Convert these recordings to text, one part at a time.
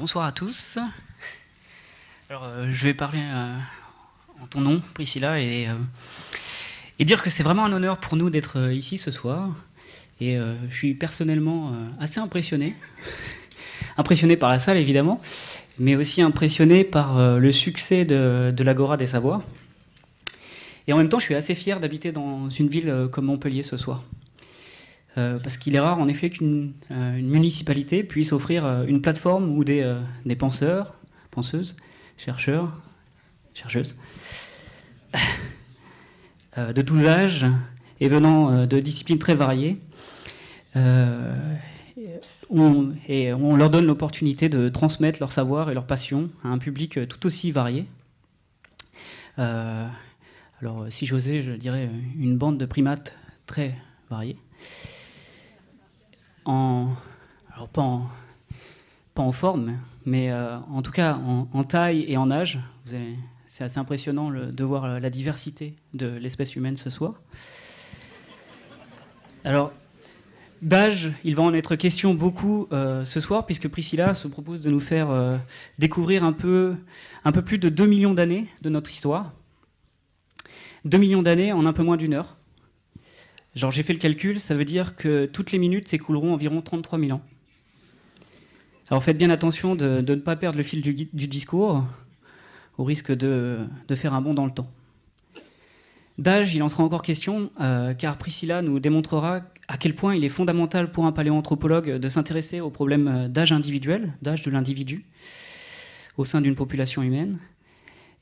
Bonsoir à tous. Alors, euh, je vais parler euh, en ton nom, Priscilla, euh, et, dire que c'est vraiment un honneur pour nous d'être ici ce soir. Et je suis personnellement assez impressionné. impressionné par la salle, évidemment, mais aussi impressionné par le succès de, l'Agora des Savoies Et en même temps, je suis assez fier d'habiter dans une ville comme Montpellier ce soir. Euh, parce qu'il est rare en effet qu'une euh, municipalité puisse offrir euh, une plateforme où des, penseurs, penseuses, chercheurs, chercheuses, de tous âges et venant de disciplines très variées, on, et on leur donne l'opportunité de transmettre leur savoir et leur passion à un public tout aussi varié. alors, si j'osais, je dirais une bande de primates très variés en, alors pas en, forme, mais euh, en tout cas en, taille et en âge. C'est assez impressionnant de voir la diversité de l'espèce humaine ce soir. Alors, d'âge, il va en être question beaucoup euh, ce soir, puisque Priscilla se propose de nous faire euh, découvrir un peu, un peu plus de 2 millions d'années de notre histoire. 2 millions d'années en un peu moins d'une heure j'ai fait le calcul, ça veut dire que toutes les minutes s'écouleront environ 33 000 ans. Alors faites bien attention de, ne pas perdre le fil du, discours, au risque de, faire un bond dans le temps. D'âge, il en sera encore question, euh, car Priscilla nous démontrera à quel point il est fondamental pour un paléoanthropologue de s'intéresser aux problèmes euh, d'âge individuel, d'âge de l'individu, au sein d'une population humaine.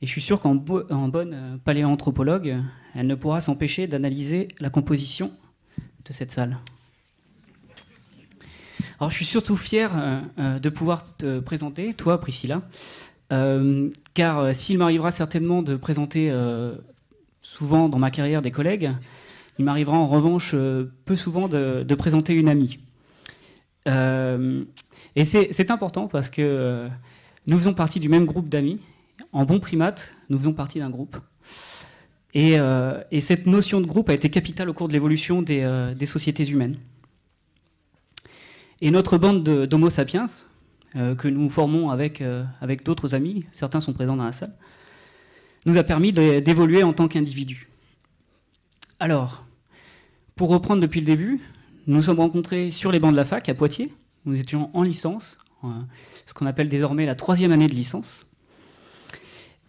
Et je suis sûr qu'en bonne euh, paléanthropologue, elle ne pourra s'empêcher d'analyser la composition de cette salle. Alors je suis surtout fier euh, euh, de pouvoir te présenter, toi Priscilla, car s'il m'arrivera certainement de présenter souvent dans ma carrière des collègues, il m'arrivera en revanche peu souvent de, présenter une amie. et c'est important parce que nous faisons partie du même groupe d'amis en bon primate, nous faisons partie d'un groupe. Euh, et, cette notion de groupe a été capitale au cours de l'évolution des, euh, sociétés humaines. Et notre bande d'Homo sapiens, euh, que nous formons avec, d'autres amis, certains sont présents dans la salle, nous a permis d'évoluer en tant qu'individus. Alors, pour reprendre depuis le début, nous sommes rencontrés sur les bancs de la fac à Poitiers. Nous étions en licence, ce qu'on appelle désormais la troisième année de licence.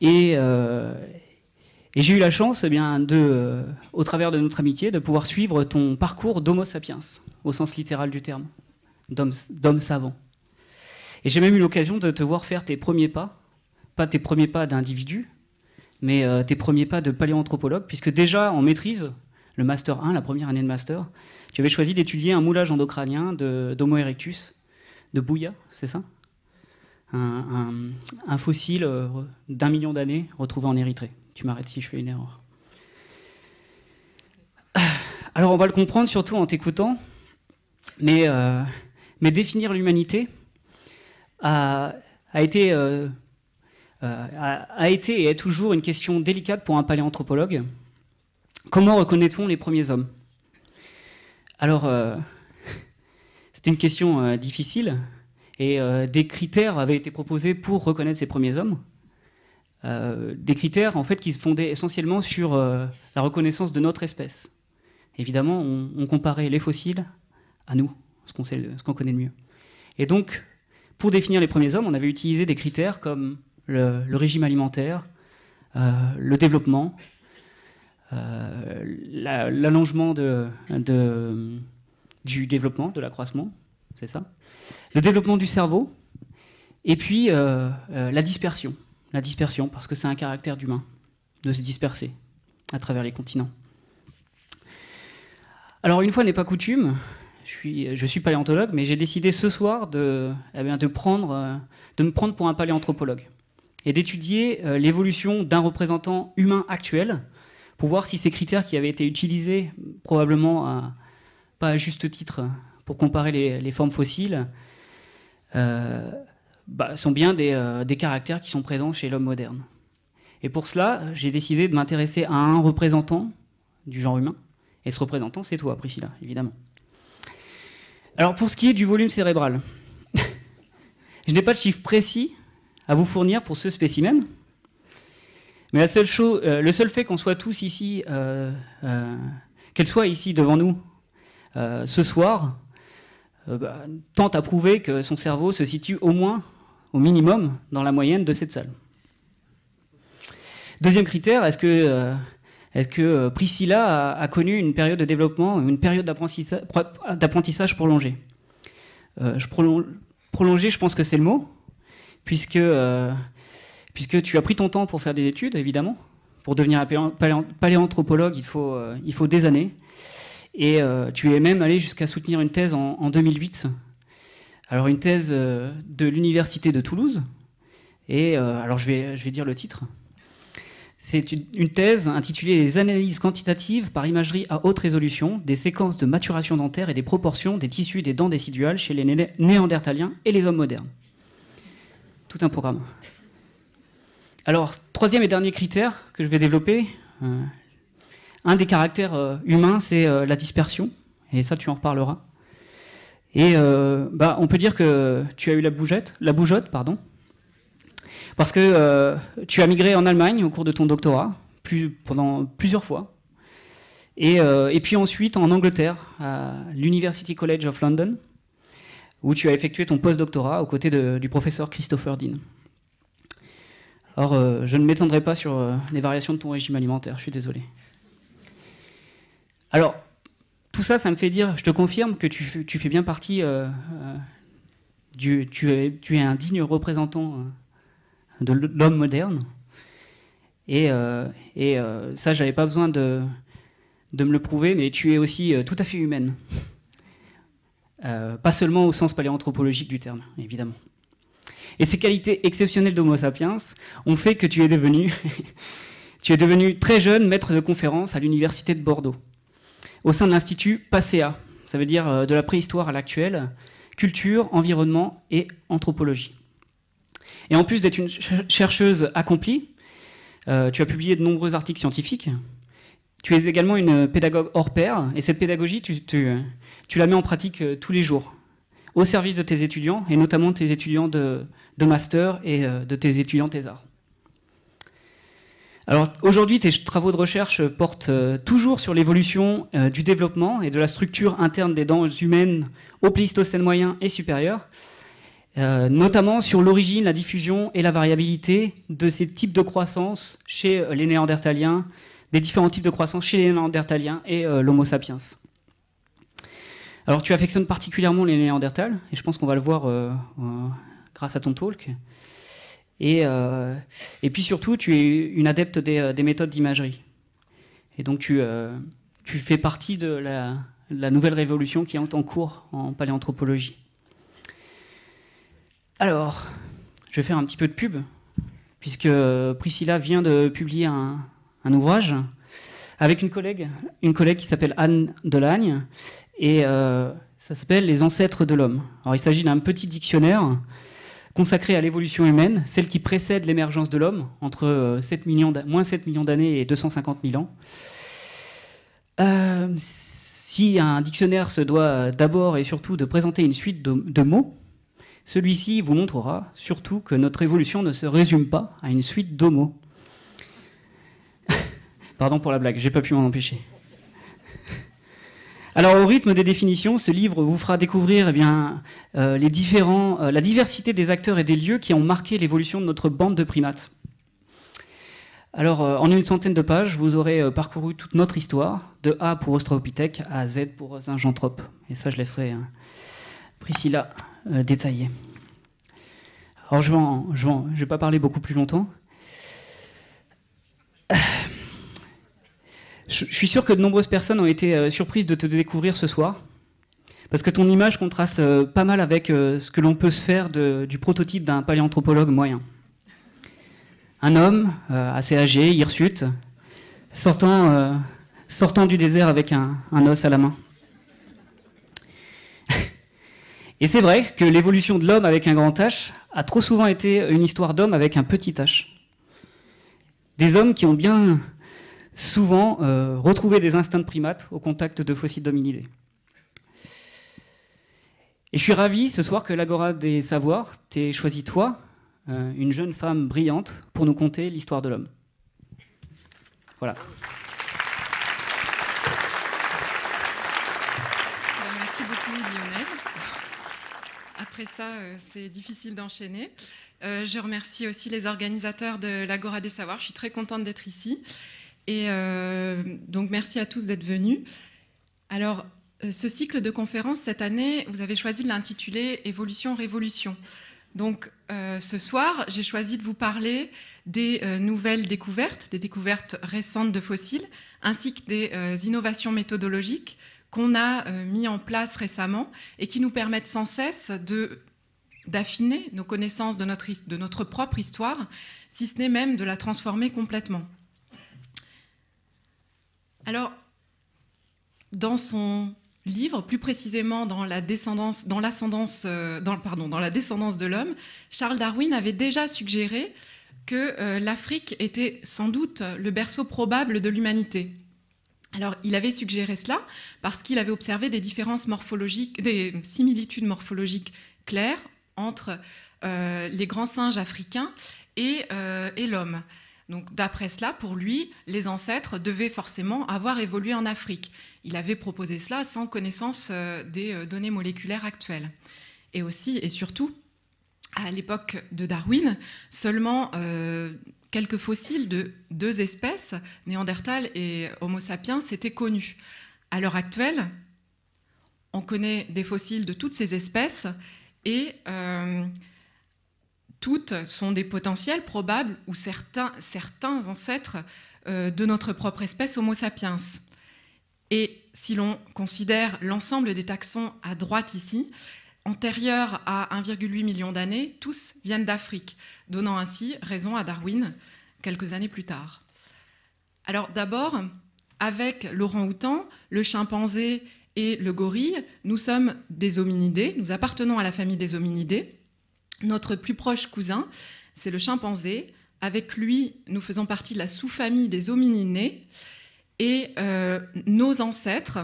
Euh, et, j'ai eu la chance, eh bien, de, euh, au travers de notre amitié, de pouvoir suivre ton parcours d'homo sapiens, au sens littéral du terme, d'homme savant. Et j'ai même eu l'occasion de te voir faire tes premiers pas, pas tes premiers pas d'individu, mais euh, tes premiers pas de paléanthropologue, puisque déjà en maîtrise, le Master 1, la première année de Master, tu avais choisi d'étudier un moulage endocrânien d'Homo erectus, de Bouya, c'est ça un, fossile euh, d'un million d'années retrouvé en Érythrée. Tu m'arrêtes si je fais une erreur. Alors on va le comprendre surtout en t'écoutant, mais, euh, définir l'humanité a, été, euh, a, été et est toujours une question délicate pour un paléanthropologue. Comment reconnaît-on les premiers hommes Alors, c'était c'est une question difficile, et euh, des critères avaient été proposés pour reconnaître ces premiers hommes. Euh, des critères en fait qui se fondaient essentiellement sur euh, la reconnaissance de notre espèce. Évidemment, on, comparait les fossiles à nous, ce qu'on connaît de mieux. Et donc, pour définir les premiers hommes, on avait utilisé des critères comme le, régime alimentaire, le développement, l'allongement du développement, de l'accroissement, c'est ça Le développement du cerveau, et puis euh, euh, la dispersion. La dispersion, parce que c'est un caractère d'humain, de se disperser à travers les continents. Alors une fois n'est pas coutume, je suis, paléontologue, mais j'ai décidé ce soir de, eh prendre, euh, de me prendre pour un paléanthropologue et d'étudier l'évolution d'un représentant humain actuel pour voir si ces critères qui avaient été utilisés probablement pas à juste titre pour comparer les, formes fossiles, euh, bah, sont bien euh, des, caractères qui sont présents chez l'homme moderne. Et pour cela, j'ai décidé de m'intéresser à un représentant du genre humain. Et ce représentant, c'est toi, Priscilla, évidemment. Alors pour ce qui est du volume cérébral, je n'ai pas de chiffre précis à vous fournir pour ce spécimen. Mais la seule chose, euh, le seul fait qu'on soit tous ici, qu'elle soit ici devant nous ce soir, euh, bah, tente à prouver que son cerveau se situe au moins, au minimum, dans la moyenne de cette salle. Deuxième critère, est-ce que, euh, est que, euh, Priscilla a, connu une période de développement, une période d'apprentissage prolongée je prolonge, Prolongée, je pense que c'est le mot, puisque, puisque tu as pris ton temps pour faire des études, évidemment. Pour devenir paléanthropologue, il faut, il faut des années. Et euh, tu es même allé jusqu'à soutenir une thèse en, 2008. Alors une thèse euh, de l'université de Toulouse. Et euh, alors je vais, je vais dire le titre. C'est une thèse intitulée Les analyses quantitatives par imagerie à haute résolution des séquences de maturation dentaire et des proportions des tissus des dents déciduales chez les néandertaliens et les hommes modernes. Tout un programme. Alors, troisième et dernier critère que je vais développer, un des caractères euh, humains, c'est euh, la dispersion, et ça, tu en reparleras. Et euh, bah, on peut dire que tu as eu la bougette, la bougeotte, pardon, parce que tu as migré en Allemagne au cours de ton doctorat, pendant plusieurs fois, et, puis ensuite en Angleterre, à l'University College of London, où tu as effectué ton post-doctorat aux côtés du professeur Christopher Dean. Or, je ne m'étendrai pas sur les variations de ton régime alimentaire, je suis désolé. Alors, tout ça, ça me fait dire, je te confirme que tu, fais bien partie euh, euh, du. Tu es, un digne représentant euh, de l'homme moderne. Et, ça, j'avais pas besoin de, de, me le prouver, mais tu es aussi tout à fait humaine. pas seulement au sens paléanthropologique du terme, évidemment. Et ces qualités exceptionnelles d'Homo sapiens ont fait que tu es devenu, tu es devenu très jeune maître de conférence à l'université de Bordeaux au sein de l'Institut PASEA, ça veut dire euh, de la préhistoire à l'actuel, culture, environnement et anthropologie. Et en plus d'être une chercheuse accomplie, euh, tu as publié de nombreux articles scientifiques. Tu es également une pédagogue hors pair, et cette pédagogie, tu, la mets en pratique euh, tous les jours, au service de tes étudiants, et notamment de tes étudiants de, de master et de tes étudiants des arts. Alors aujourd'hui, tes travaux de recherche portent euh, toujours sur l'évolution euh, du développement et de la structure interne des dents humaines au Pléistocène moyen et supérieur, euh, notamment sur l'origine, la diffusion et la variabilité de ces types de croissance chez les Néandertaliens, des différents types de croissance chez les Néandertaliens et l'Homo sapiens. Alors tu affectionnes particulièrement les Néandertals, et je pense qu'on va le voir grâce à ton talk. Euh, et, puis surtout, tu es une adepte des, euh, méthodes d'imagerie. Et donc tu, euh, fais partie de la, nouvelle révolution qui est en cours en paléanthropologie. Alors, je vais faire un petit peu de pub, puisque Priscilla vient de publier un, ouvrage avec une collègue, une collègue qui s'appelle Anne Delagne, et ça s'appelle Les ancêtres de l'homme. Alors il s'agit d'un petit dictionnaire consacrée à l'évolution humaine, celle qui précède l'émergence de l'homme, entre 7 euh, millions moins 7 millions d'années et 250 000 ans. Euh, si un dictionnaire se doit d'abord et surtout de présenter une suite de, mots, celui-ci vous montrera surtout que notre évolution ne se résume pas à une suite de mots. Pardon pour la blague, j'ai pas pu m'en empêcher. Alors au rythme des définitions, ce livre vous fera découvrir eh bien, euh, euh, la diversité des acteurs et des lieux qui ont marqué l'évolution de notre bande de primates. Alors euh, en une centaine de pages, vous aurez parcouru toute notre histoire, de A pour Australopithèque à Z pour Zingentrope. Et ça, je laisserai hein, Priscilla détailler. Alors je ne vais, pas parler beaucoup plus longtemps. Je, suis sûr que de nombreuses personnes ont été euh, surprises de te découvrir ce soir, parce que ton image contraste euh, pas mal avec euh, ce que l'on peut se faire du prototype d'un paléanthropologue moyen. Un homme assez âgé, hirsute, sortant, du désert avec un, un os à la main. Et c'est vrai que l'évolution de l'homme avec un grand H a trop souvent été une histoire d'homme avec un petit H. Des hommes qui ont bien souvent euh, retrouver des instincts de primates au contact de fossiles dominidés. Et je suis ravi ce soir que l'Agora des Savoirs t'ait choisi toi, euh, une jeune femme brillante, pour nous conter l'histoire de l'homme. Voilà. Ben, merci beaucoup Lionel. Après ça, euh, c'est difficile d'enchaîner. je remercie aussi les organisateurs de l'Agora des Savoirs. Je suis très contente d'être ici. Et euh, donc, merci à tous d'être venus. Alors, euh, ce cycle de conférences, cette année, vous avez choisi de l'intituler Évolution-Révolution. Donc, euh, ce soir, j'ai choisi de vous parler des nouvelles découvertes, des découvertes récentes de fossiles, ainsi que des innovations méthodologiques qu'on a mis en place récemment et qui nous permettent sans cesse de d'affiner nos connaissances de notre propre histoire, si ce n'est même de la transformer complètement. Alors, dans son livre, plus précisément dans la descendance, l'ascendance, euh, pardon, dans la descendance de l'homme, Charles Darwin avait déjà suggéré que euh, l'Afrique était sans doute le berceau probable de l'humanité. Alors, il avait suggéré cela parce qu'il avait observé des différences morphologiques, des similitudes morphologiques claires entre euh, les grands singes africains et l'homme. Donc d'après cela, pour lui, les ancêtres devaient forcément avoir évolué en Afrique. Il avait proposé cela sans connaissance euh, des euh, données moléculaires actuelles. Et aussi et surtout, à l'époque de Darwin, seulement euh, quelques fossiles de deux espèces, Néandertal et Homo sapiens, étaient connus. À l'heure actuelle, on connaît des fossiles de toutes ces espèces et toutes sont des potentiels probables ou certains, certains ancêtres euh, de notre propre espèce Homo sapiens. Et si l'on considère l'ensemble des taxons à droite ici, antérieurs à 1,8 million d'années, tous viennent d'Afrique, donnant ainsi raison à Darwin quelques années plus tard. Alors d'abord, avec l'orang-outan, le chimpanzé et le gorille, nous sommes des hominidés, nous appartenons à la famille des hominidés. Notre plus proche cousin, c'est le chimpanzé. Avec lui, nous faisons partie de la sous-famille des homininés. Et euh, nos ancêtres,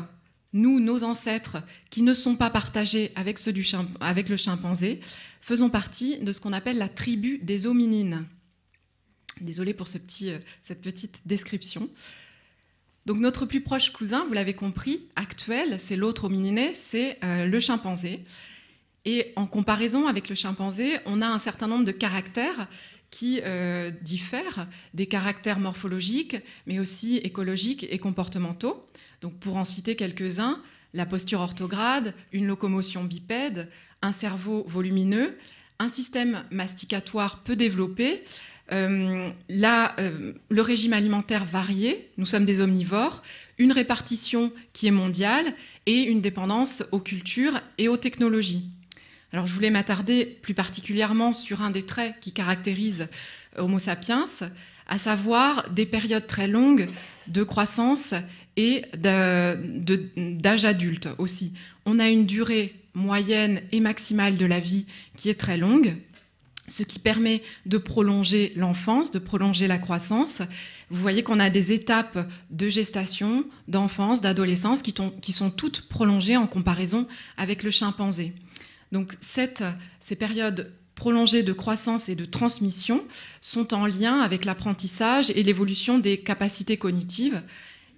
nous, nos ancêtres, qui ne sont pas partagés avec ceux du le chimpanzé, faisons partie de ce qu'on appelle la tribu des hominines. Désolée pour ce petit, euh, cette petite description. Donc notre plus proche cousin, vous l'avez compris, actuel, c'est l'autre homininé, c'est euh, le chimpanzé. Et en comparaison avec le chimpanzé, on a un certain nombre de caractères qui euh, diffèrent des caractères morphologiques, mais aussi écologiques et comportementaux. Donc pour en citer quelques-uns, la posture orthograde, une locomotion bipède, un cerveau volumineux, un système masticatoire peu développé, euh, euh, le régime alimentaire varié, nous sommes des omnivores, une répartition qui est mondiale et une dépendance aux cultures et aux technologies. Alors je voulais m'attarder plus particulièrement sur un des traits qui caractérise euh, Homo sapiens, à savoir des périodes très longues de croissance et d'âge adulte aussi. On a une durée moyenne et maximale de la vie qui est très longue, ce qui permet de prolonger l'enfance, de prolonger la croissance. Vous voyez qu'on a des étapes de gestation, d'enfance, d'adolescence qui, qui sont toutes prolongées en comparaison avec le chimpanzé. Donc ces périodes prolongées de croissance et de transmission sont en lien avec l'apprentissage et l'évolution des capacités cognitives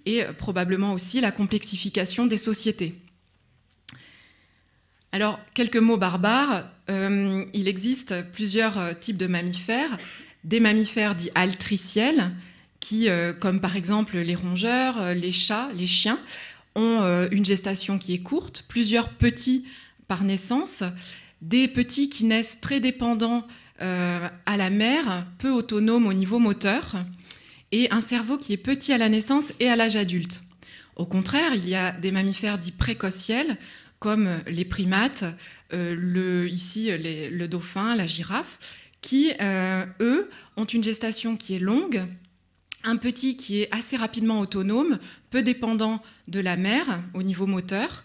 et euh, probablement aussi la complexification des sociétés. Alors, quelques mots barbares. Euh, il existe plusieurs euh, types de mammifères. Des mammifères dits altriciels, qui, comme par exemple les rongeurs, les chats, les chiens, ont une gestation qui est courte. Plusieurs petits par naissance, des petits qui naissent très dépendants euh, à la mère, peu autonomes au niveau moteur, et un cerveau qui est petit à la naissance et à l'âge adulte. Au contraire, il y a des mammifères dits précociels, comme les primates, euh, ici le dauphin, la girafe, qui, euh, eux, ont une gestation qui est longue, un petit qui est assez rapidement autonome, peu dépendant de la mère au niveau moteur,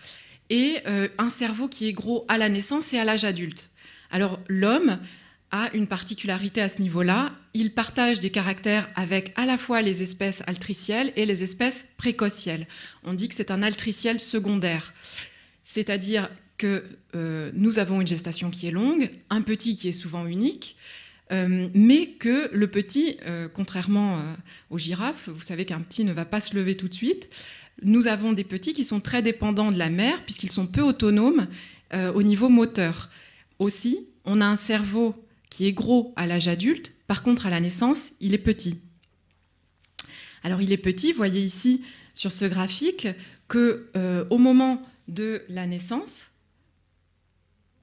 et euh, un cerveau qui est gros à la naissance et à l'âge adulte. Alors l'homme a une particularité à ce niveau-là, il partage des caractères avec à la fois les espèces altricielles et les espèces précocielles. On dit que c'est un altriciel secondaire, c'est-à-dire que euh, nous avons une gestation qui est longue, un petit qui est souvent unique, euh, mais que le petit, contrairement aux girafes, vous savez qu'un petit ne va pas se lever tout de suite, nous avons des petits qui sont très dépendants de la mère puisqu'ils sont peu autonomes euh, au niveau moteur. Aussi, on a un cerveau qui est gros à l'âge adulte, par contre à la naissance, il est petit. Alors il est petit, vous voyez ici sur ce graphique que euh, au moment de la naissance,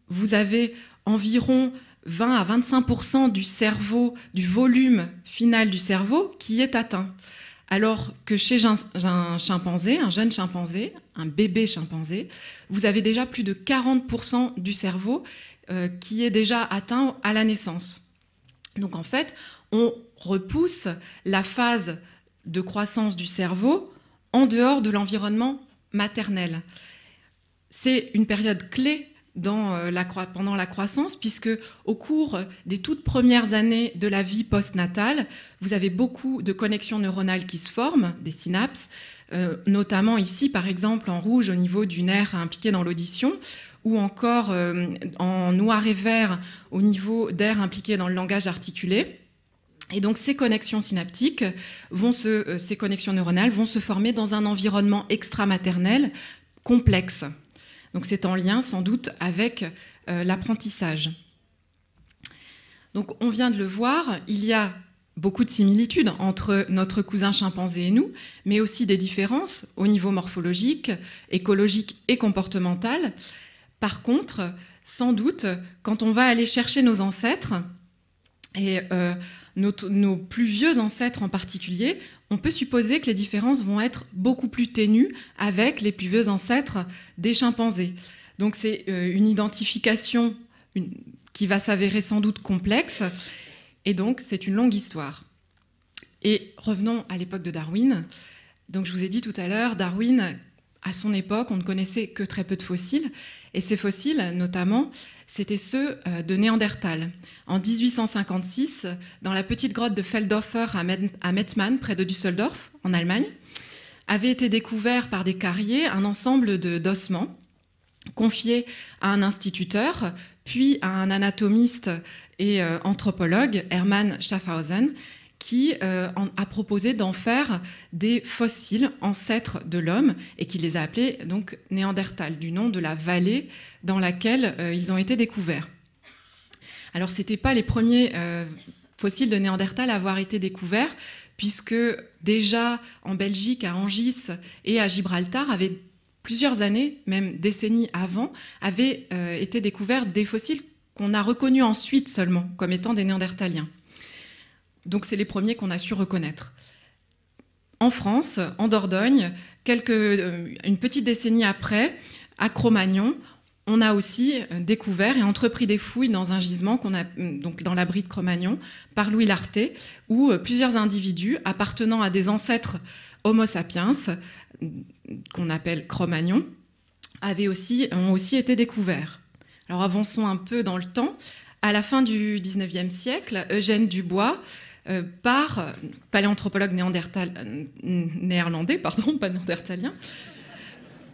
vous avez environ 20 à 25 du cerveau, du volume final du cerveau qui est atteint. Alors que chez un, chimpanzé, un jeune chimpanzé, un bébé chimpanzé, vous avez déjà plus de 40% du cerveau euh, qui est déjà atteint à la naissance. Donc en fait, on repousse la phase de croissance du cerveau en dehors de l'environnement maternel. C'est une période clé euh, pendant la croissance, puisque au cours des toutes premières années de la vie postnatale, vous avez beaucoup de connexions neuronales qui se forment, des synapses, euh, notamment ici, par exemple, en rouge au niveau du nerf impliqué dans l'audition, ou encore euh, en noir et vert au niveau d'air impliqué dans le langage articulé. Et donc ces connexions synaptiques, vont ces connexions neuronales vont se former dans un environnement extramaternel complexe. Donc c'est en lien sans doute avec euh, l'apprentissage. Donc on vient de le voir, il y a beaucoup de similitudes entre notre cousin chimpanzé et nous, mais aussi des différences au niveau morphologique, écologique et comportemental. Par contre, sans doute, quand on va aller chercher nos ancêtres, et euh, nos, plus vieux ancêtres en particulier, on peut supposer que les différences vont être beaucoup plus ténues avec les plus vieux ancêtres des chimpanzés. Donc c'est euh, une identification qui va s'avérer sans doute complexe, et donc c'est une longue histoire. Et revenons à l'époque de Darwin. Donc je vous ai dit tout à l'heure, Darwin, à son époque, on ne connaissait que très peu de fossiles, et ces fossiles, notamment, c'était ceux euh, de Néandertal. En 1856, dans la petite grotte de Feldhofer à Metzmann, près de Düsseldorf, en Allemagne, avait été découvert par des carriers un ensemble d'ossements confiés à un instituteur, puis à un anatomiste et euh, anthropologue, Hermann Schaffhausen, qui euh, a proposé d'en faire des fossiles ancêtres de l'homme et qui les a appelés donc Néandertal, du nom de la vallée dans laquelle euh, ils ont été découverts. Alors, ce pas les premiers euh, fossiles de Néandertal à avoir été découverts, puisque déjà en Belgique, à Angis et à Gibraltar, avaient plusieurs années, même décennies avant, avaient été découverts des fossiles qu'on a reconnus ensuite seulement comme étant des Néandertaliens. Donc c'est les premiers qu'on a su reconnaître. En France, en Dordogne, quelques, euh, une petite décennie après, à Cro-Magnon, on a aussi euh, découvert et entrepris des fouilles dans un gisement qu'on a euh, donc dans l'abri de Cro-Magnon par Louis Larté, où plusieurs individus appartenant à des ancêtres Homo sapiens qu'on appelle Cro-Magnon avaient aussi ont aussi été découverts. Alors avançons un peu dans le temps. À la fin du XIXe siècle, Eugène Dubois euh, par paléanthropologue néerlandais, pardon, pas néandertalien,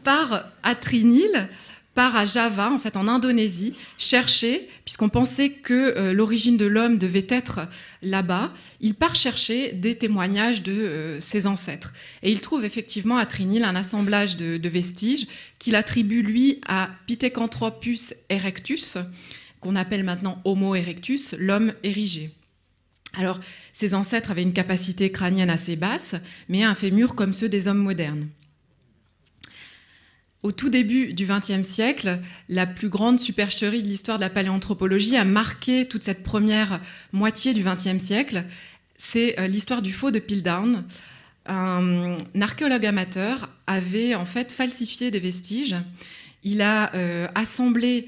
par Atrinil, part à Java, en fait en Indonésie, chercher, puisqu'on pensait que euh, l'origine de l'homme devait être là-bas, il part chercher des témoignages de euh, ses ancêtres. Et il trouve effectivement à Trinil un assemblage de vestiges qu'il attribue lui à Pithecanthropus erectus, qu'on appelle maintenant Homo erectus, l'homme érigé. Alors, ses ancêtres avaient une capacité crânienne assez basse, mais un fémur comme ceux des hommes modernes. Au tout début du XXe siècle, la plus grande supercherie de l'histoire de la paléanthropologie a marqué toute cette première moitié du XXe siècle. C'est euh, l'histoire du faux de Pildown. Un archéologue amateur avait en fait falsifié des vestiges. Il a euh, assemblé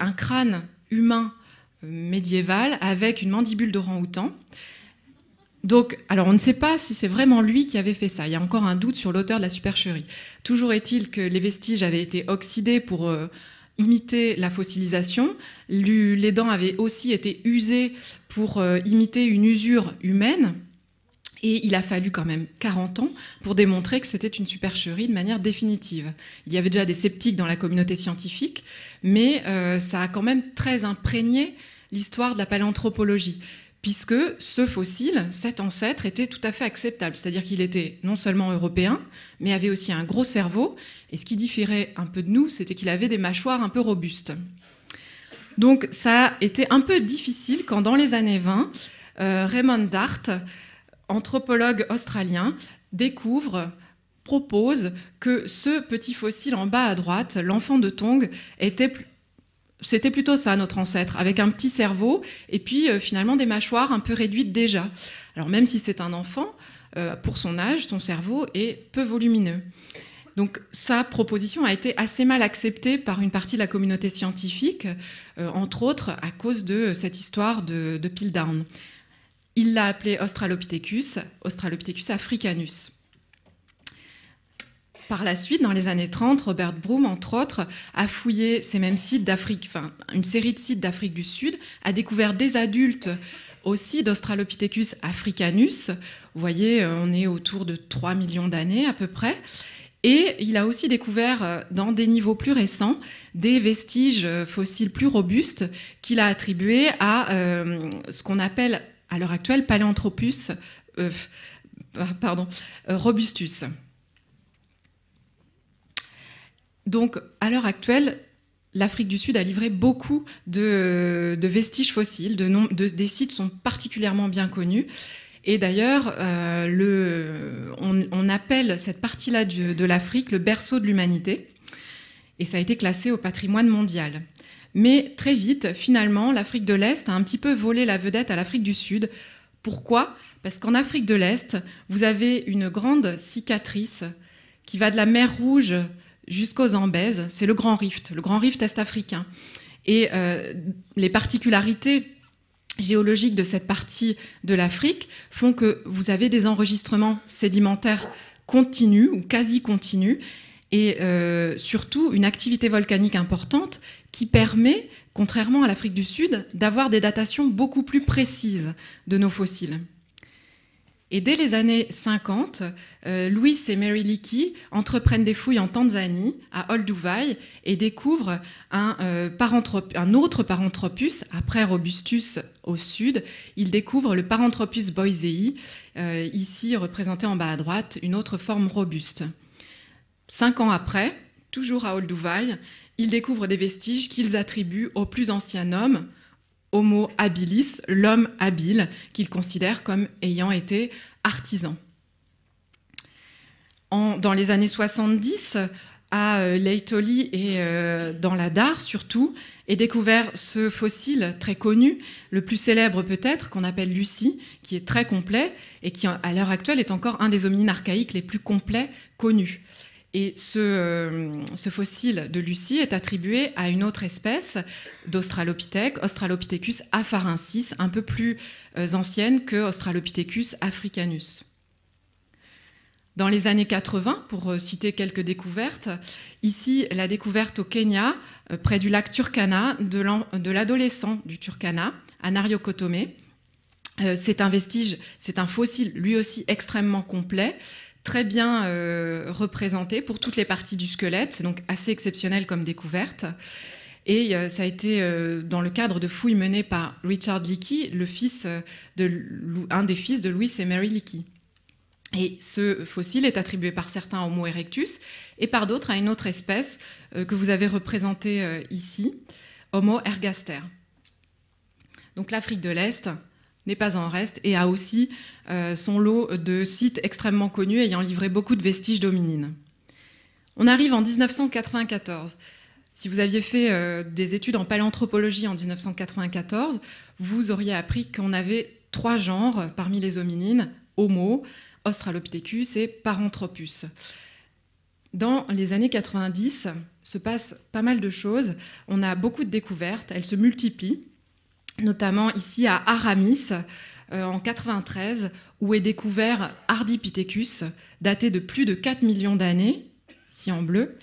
un crâne humain médiévale avec une mandibule d'orang-outan. Donc, alors on ne sait pas si c'est vraiment lui qui avait fait ça. Il y a encore un doute sur l'auteur de la supercherie. Toujours est-il que les vestiges avaient été oxydés pour euh, imiter la fossilisation. les dents avaient aussi été usées pour euh, imiter une usure humaine. Et il a fallu quand même 40 ans pour démontrer que c'était une supercherie de manière définitive. Il y avait déjà des sceptiques dans la communauté scientifique, mais euh, ça a quand même très imprégné l'histoire de la paléanthropologie, puisque ce fossile, cet ancêtre, était tout à fait acceptable. C'est-à-dire qu'il était non seulement européen, mais avait aussi un gros cerveau. Et ce qui différait un peu de nous, c'était qu'il avait des mâchoires un peu robustes. Donc ça a été un peu difficile quand, dans les années 20, euh, Raymond Dart, anthropologue australien, découvre propose que ce petit fossile en bas à droite, l'enfant de Tong, était c'était plutôt ça, notre ancêtre, avec un petit cerveau et puis euh, finalement des mâchoires un peu réduites déjà. Alors même si c'est un enfant, euh, pour son âge, son cerveau est peu volumineux. Donc sa proposition a été assez mal acceptée par une partie de la communauté scientifique, euh, entre autres à cause de cette histoire de, de down Il l'a appelé Australopithecus, Australopithecus africanus. Par la suite, dans les années 30, Robert Broom, entre autres, a fouillé ces mêmes sites d'Afrique, enfin une série de sites d'Afrique du Sud, a découvert des adultes aussi d'Australopithecus africanus. Vous voyez, euh, on est autour de 3 millions d'années à peu près. Et il a aussi découvert euh, dans des niveaux plus récents des vestiges euh, fossiles plus robustes qu'il a attribués à ce qu'on appelle à l'heure actuelle Paléanthropus, pardon, robustus. Donc, à l'heure actuelle, l'Afrique du Sud a livré beaucoup de, vestiges fossiles. des sites sont particulièrement bien connus. Et d'ailleurs, euh, on, appelle cette partie-là de l'Afrique le berceau de l'humanité. Et ça a été classé au patrimoine mondial. Mais très vite, finalement, l'Afrique de l'Est a un petit peu volé la vedette à l'Afrique du Sud. Pourquoi Parce qu'en Afrique de l'Est, vous avez une grande cicatrice qui va de la mer Rouge jusqu'aux Zambèzes, c'est le Grand Rift, le Grand Rift est-africain. Et euh, les particularités géologiques de cette partie de l'Afrique font que vous avez des enregistrements sédimentaires continus ou quasi continus, et euh, surtout une activité volcanique importante qui permet, contrairement à l'Afrique du Sud, d'avoir des datations beaucoup plus précises de nos fossiles. Et dès les années 50, euh, Louis et Mary Leakey entreprennent des fouilles en Tanzanie, à Olduvai, et découvrent un, euh, autre Paranthropus, après Robustus au sud. Ils découvrent le Paranthropus boisei, euh, ici représenté en bas à droite, une autre forme robuste. Cinq ans après, toujours à Olduvai, ils découvrent des vestiges qu'ils attribuent au plus ancien homme, homo habilis, l'homme habile, qu'il considère comme ayant été artisan. dans les années 70, à euh, Leitoli et euh, dans la DAR surtout, est découvert ce fossile très connu, le plus célèbre peut-être, qu'on appelle Lucie, qui est très complet et qui à l'heure actuelle est encore un des hominines archaïques les plus complets connus. Et euh, ce, fossile de Lucie est attribué à une autre espèce d'Australopithèque, Australopithecus afarensis, un peu plus euh, ancienne que Australopithecus africanus. Dans les années 80, pour euh, citer quelques découvertes, ici la découverte au Kenya, près du lac Turkana, de l'adolescent du Turkana, Anario Kotome. C'est un vestige, c'est un fossile lui aussi extrêmement complet, très bien euh, représenté pour toutes les parties du squelette. C'est donc assez exceptionnel comme découverte. Et euh, ça a été euh, dans le cadre de fouilles menées par Richard Leakey, le fils de, un des fils de Louis et Mary Leakey. Et ce fossile est attribué par certains à Homo erectus et par d'autres à une autre espèce que vous avez représentée ici, Homo ergaster. Donc l'Afrique de l'Est, n'est pas en reste et a aussi euh, son lot de sites extrêmement connus ayant livré beaucoup de vestiges d'hominines. On arrive en 1994. Si vous aviez fait euh, des études en paléanthropologie en 1994, vous auriez appris qu'on avait trois genres parmi les hominines, Homo, Australopithecus et Paranthropus. Dans les années 90, se passe pas mal de choses. On a beaucoup de découvertes, elles se multiplient notamment ici à Aramis euh, en 93, où est découvert Ardipithecus, daté de plus de 4 millions d'années, si en bleu,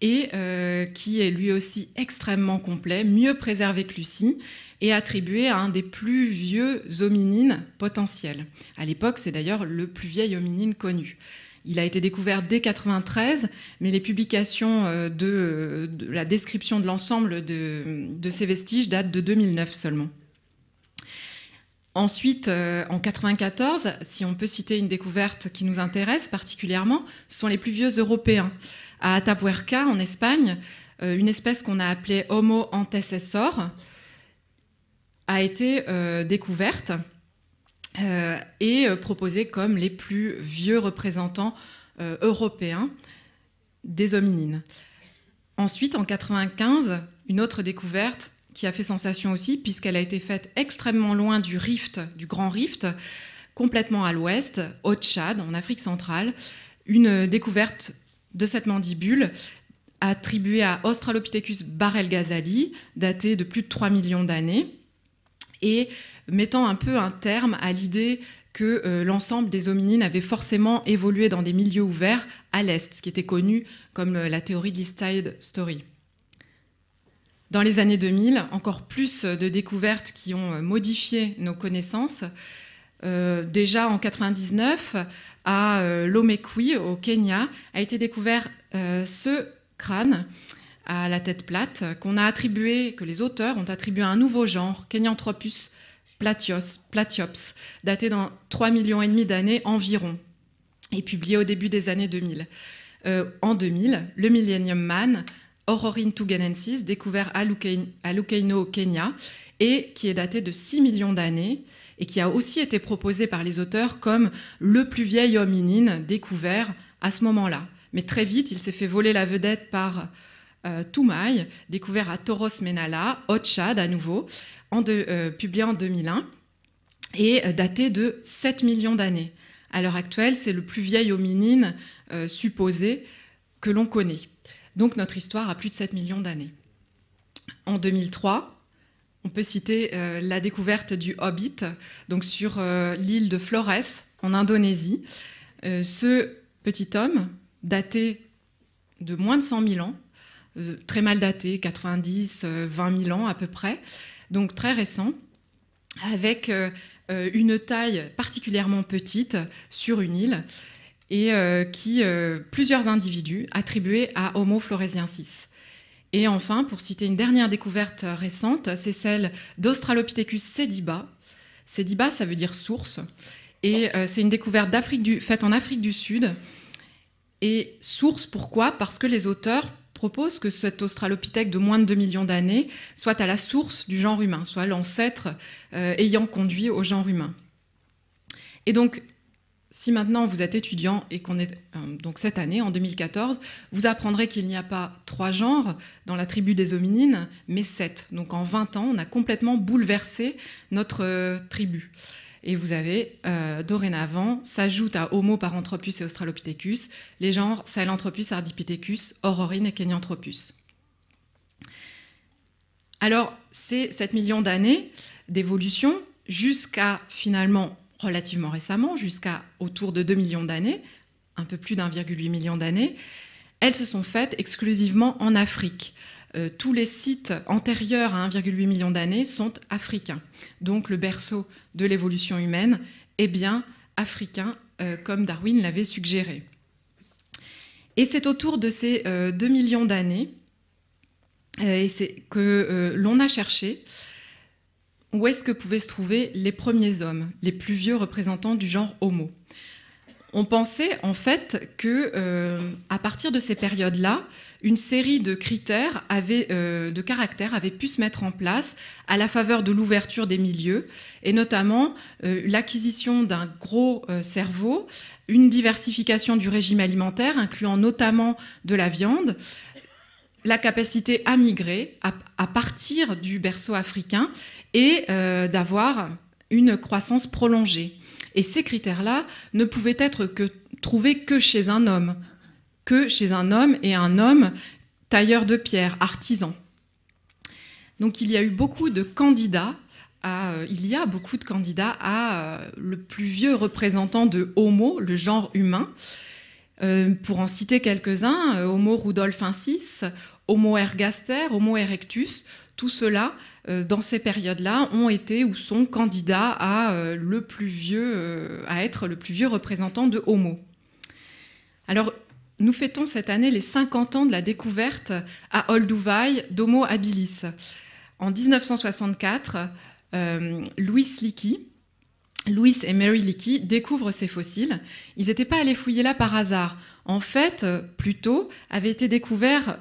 et euh, qui est lui aussi extrêmement complet, mieux préservé que Lucie, et attribué à un des plus vieux hominines potentiels. À l'époque, c'est d'ailleurs le plus vieil hominine connu. Il a été découvert dès 1993, mais les publications euh, euh, de, la description de l'ensemble de, ces vestiges datent de 2009 seulement. Ensuite, euh, en 1994, si on peut citer une découverte qui nous intéresse particulièrement, ce sont les plus vieux européens. À Atapuerca, en Espagne, une espèce qu'on a appelée Homo antecessor a été découverte. Euh, et euh, proposé comme les plus vieux représentants euh, européens des hominines. Ensuite, en 1995, une autre découverte qui a fait sensation aussi, puisqu'elle a été faite extrêmement loin du rift, du grand rift, complètement à l'ouest, au Tchad, en Afrique centrale, une découverte de cette mandibule attribuée à Australopithecus barel-ghazali, datée de plus de 3 millions d'années. Et mettant un peu un terme à l'idée que euh, l'ensemble des hominines avait forcément évolué dans des milieux ouverts à l'Est, ce qui était connu comme euh, la théorie d'East Side Story. Dans les années 2000, encore plus euh, de découvertes qui ont modifié nos connaissances. déjà en 1999, à Lomekwi, au Kenya, a été découvert ce crâne à la tête plate qu'on a attribué, que les auteurs ont attribué à un nouveau genre, Kenyanthropus Platyops, daté dans 3 millions et demi d'années environ et publié au début des années 2000. Euh, en 2000, le Millennium Man, Aurorin tugenensis, découvert à, l'ukaino au Kenya, et qui est daté de 6 millions d'années, et qui a aussi été proposé par les auteurs comme le plus vieil hominine découvert à ce moment-là. Mais très vite, il s'est fait voler la vedette par euh, Toumaï, découvert à Toros Menala, chad à nouveau, euh, publié en 2001 et euh, daté de 7 millions d'années. À l'heure actuelle, c'est le plus vieil hominine euh, supposé que l'on connaît. Donc notre histoire a plus de 7 millions d'années. En 2003, on peut citer la découverte du Hobbit, donc sur l'île de Flores, en Indonésie. ce petit homme, daté de moins de 100 000 ans, très mal daté, 90, 20 000 ans à peu près, donc très récent, avec euh, euh, une taille particulièrement petite sur une île et euh, qui plusieurs individus attribués à Homo floresiensis. Et enfin, pour citer une dernière découverte récente, c'est celle d'Australopithecus sediba. Sediba, ça veut dire source. Et c'est une découverte du, faite en Afrique du Sud. Et source, pourquoi Parce que les auteurs propose que cet australopithèque de moins de 2 millions d'années soit à la source du genre humain, soit l'ancêtre euh, ayant conduit au genre humain. Et donc, si maintenant vous êtes étudiant et qu'on est euh, donc cette année en 2014, vous apprendrez qu'il n'y a pas trois genres dans la tribu des hominines, mais sept. Donc en 20 ans, on a complètement bouleversé notre euh, tribu. Et vous avez euh, dorénavant, s'ajoutent à Homo, Paranthropus et Australopithecus, les genres Sahelanthropus, Ardipithecus, Aurorine et Kenyanthropus. Alors, ces 7 millions d'années d'évolution jusqu'à finalement relativement récemment, jusqu'à autour de 2 millions d'années, un peu plus d'1,8 million d'années, elles se sont faites exclusivement en Afrique. Euh, tous les sites antérieurs à 1,8 million d'années sont africains. Donc le berceau de l'évolution humaine est bien africain, euh, comme Darwin l'avait suggéré. Et c'est autour de ces 2 euh, millions d'années que l'on a cherché où est-ce que pouvaient se trouver les premiers hommes, les plus vieux représentants du genre Homo on pensait en fait que euh, à partir de ces périodes-là, une série de critères euh, de caractère avait pu se mettre en place à la faveur de l'ouverture des milieux et notamment euh, l'acquisition d'un gros cerveau, une diversification du régime alimentaire incluant notamment de la viande, la capacité à migrer à partir du berceau africain et d'avoir une croissance prolongée. Et ces critères-là ne pouvaient être que, trouvés que chez un homme, que chez un homme et un homme tailleur de pierre, artisan. Donc il y a eu beaucoup de candidats à, euh, il y a beaucoup de candidats à euh, le plus vieux représentant de Homo, le genre humain. Euh, pour en citer quelques-uns, Homo rudolfensis, Homo ergaster, Homo erectus, tout cela euh, dans ces périodes-là, ont été ou sont candidats à, euh, le plus vieux, euh, à être le plus vieux représentant de Homo. Alors, nous fêtons cette année les 50 ans de la découverte à Olduvai d'Homo habilis. En 1964, Louis Leakey, Louis et Mary Leakey découvrent ces fossiles. Ils n'étaient pas allés fouiller là par hasard. En fait, plus tôt, avaient été découverts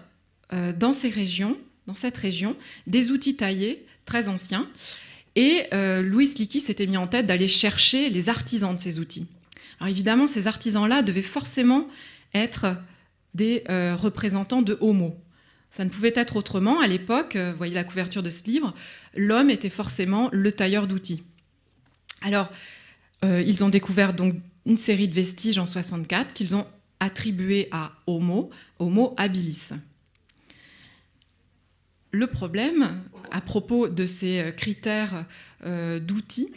dans ces régions dans cette région, des outils taillés, très anciens. Et euh, Louis Slicky s'était mis en tête d'aller chercher les artisans de ces outils. Alors évidemment, ces artisans-là devaient forcément être des euh, représentants de homo. Ça ne pouvait être autrement. À l'époque, euh, vous voyez la couverture de ce livre, l'homme était forcément le tailleur d'outils. Alors, ils ont découvert donc une série de vestiges en 64 qu'ils ont attribués à Homo, Homo habilis le problème à propos de ces euh, critères euh, d'outils,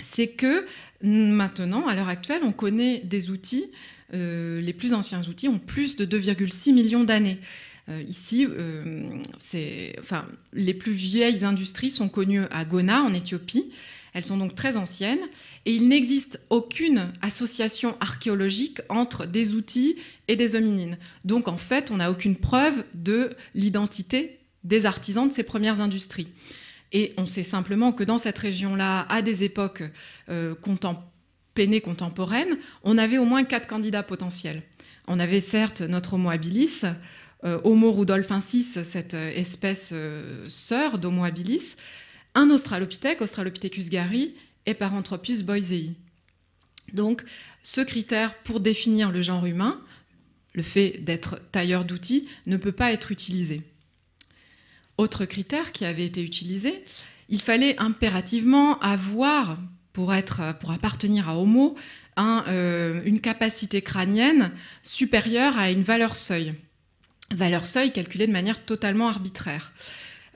c'est que maintenant, à l'heure actuelle, on connaît des outils, euh, les plus anciens outils ont plus de 2,6 millions d'années. Ici, ici, enfin, les plus vieilles industries sont connues à Gona, en Éthiopie. Elles sont donc très anciennes et il n'existe aucune association archéologique entre des outils et des hominines. Donc en fait, on n'a aucune preuve de l'identité des artisans de ces premières industries. Et on sait simplement que dans cette région-là, à des époques euh, contemporaines, on avait au moins quatre candidats potentiels. On avait certes notre Homo habilis, euh, Homo rudolfensis, cette euh, espèce euh, sœur d'Homo habilis, un Australopithèque, Australopithecus gari, et Paranthropus boisei. Donc, ce critère pour définir le genre humain, le fait d'être tailleur d'outils, ne peut pas être utilisé. Autre critère qui avait été utilisé, il fallait impérativement avoir, pour, être, pour appartenir à Homo, euh, une capacité crânienne supérieure à une valeur seuil. Valeur seuil calculée de manière totalement arbitraire.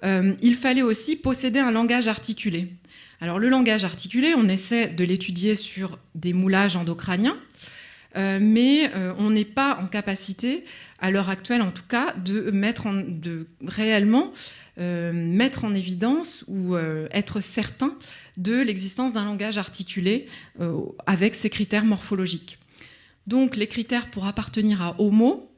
Euh, il fallait aussi posséder un langage articulé. Alors le langage articulé, on essaie de l'étudier sur des moulages endocraniens, euh, mais on n'est pas en capacité à l'heure actuelle en tout cas, de mettre de réellement euh, mettre en évidence ou euh, être certain de l'existence d'un langage articulé euh, avec ces critères morphologiques. Donc les critères pour appartenir à Homo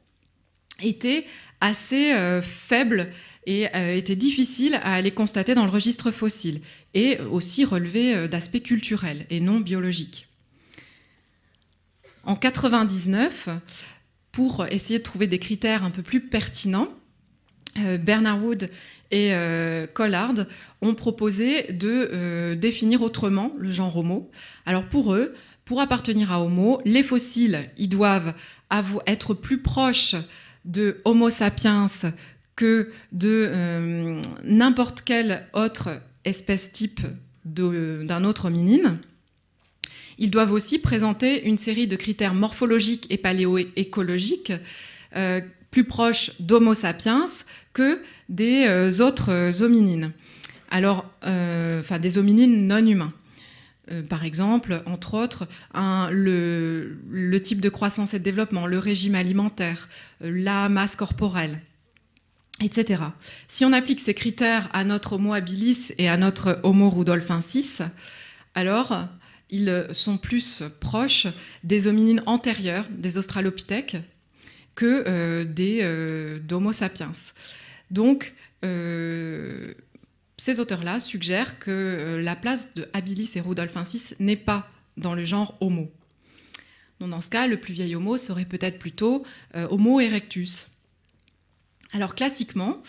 étaient assez faibles et étaient difficiles à les constater dans le registre fossile et aussi relevés d'aspects culturels et non biologiques. En 1999, pour essayer de trouver des critères un peu plus pertinents. Euh, Bernard Wood et euh, Collard ont proposé de euh, définir autrement le genre homo. Alors pour eux, pour appartenir à homo, les fossiles, ils doivent être plus proches de Homo sapiens que de n'importe quelle autre espèce type d'un autre hominine ils doivent aussi présenter une série de critères morphologiques et paléoécologiques euh, plus proches d'Homo sapiens que des euh, autres euh, hominines. Alors, enfin, des hominines non humains. par exemple, entre autres, le, type de croissance et de développement, le régime alimentaire, la masse corporelle, etc. Si on applique ces critères à notre Homo habilis et à notre Homo rudolfensis, alors ils euh, sont plus proches des hominines antérieures, des australopithèques, que euh, des euh, d'Homo sapiens. Donc, ces auteurs-là suggèrent que la place de Habilis et Rudolfensis n'est pas dans le genre Homo. dans ce cas, le plus vieil Homo serait peut-être plutôt Homo erectus. Alors, classiquement,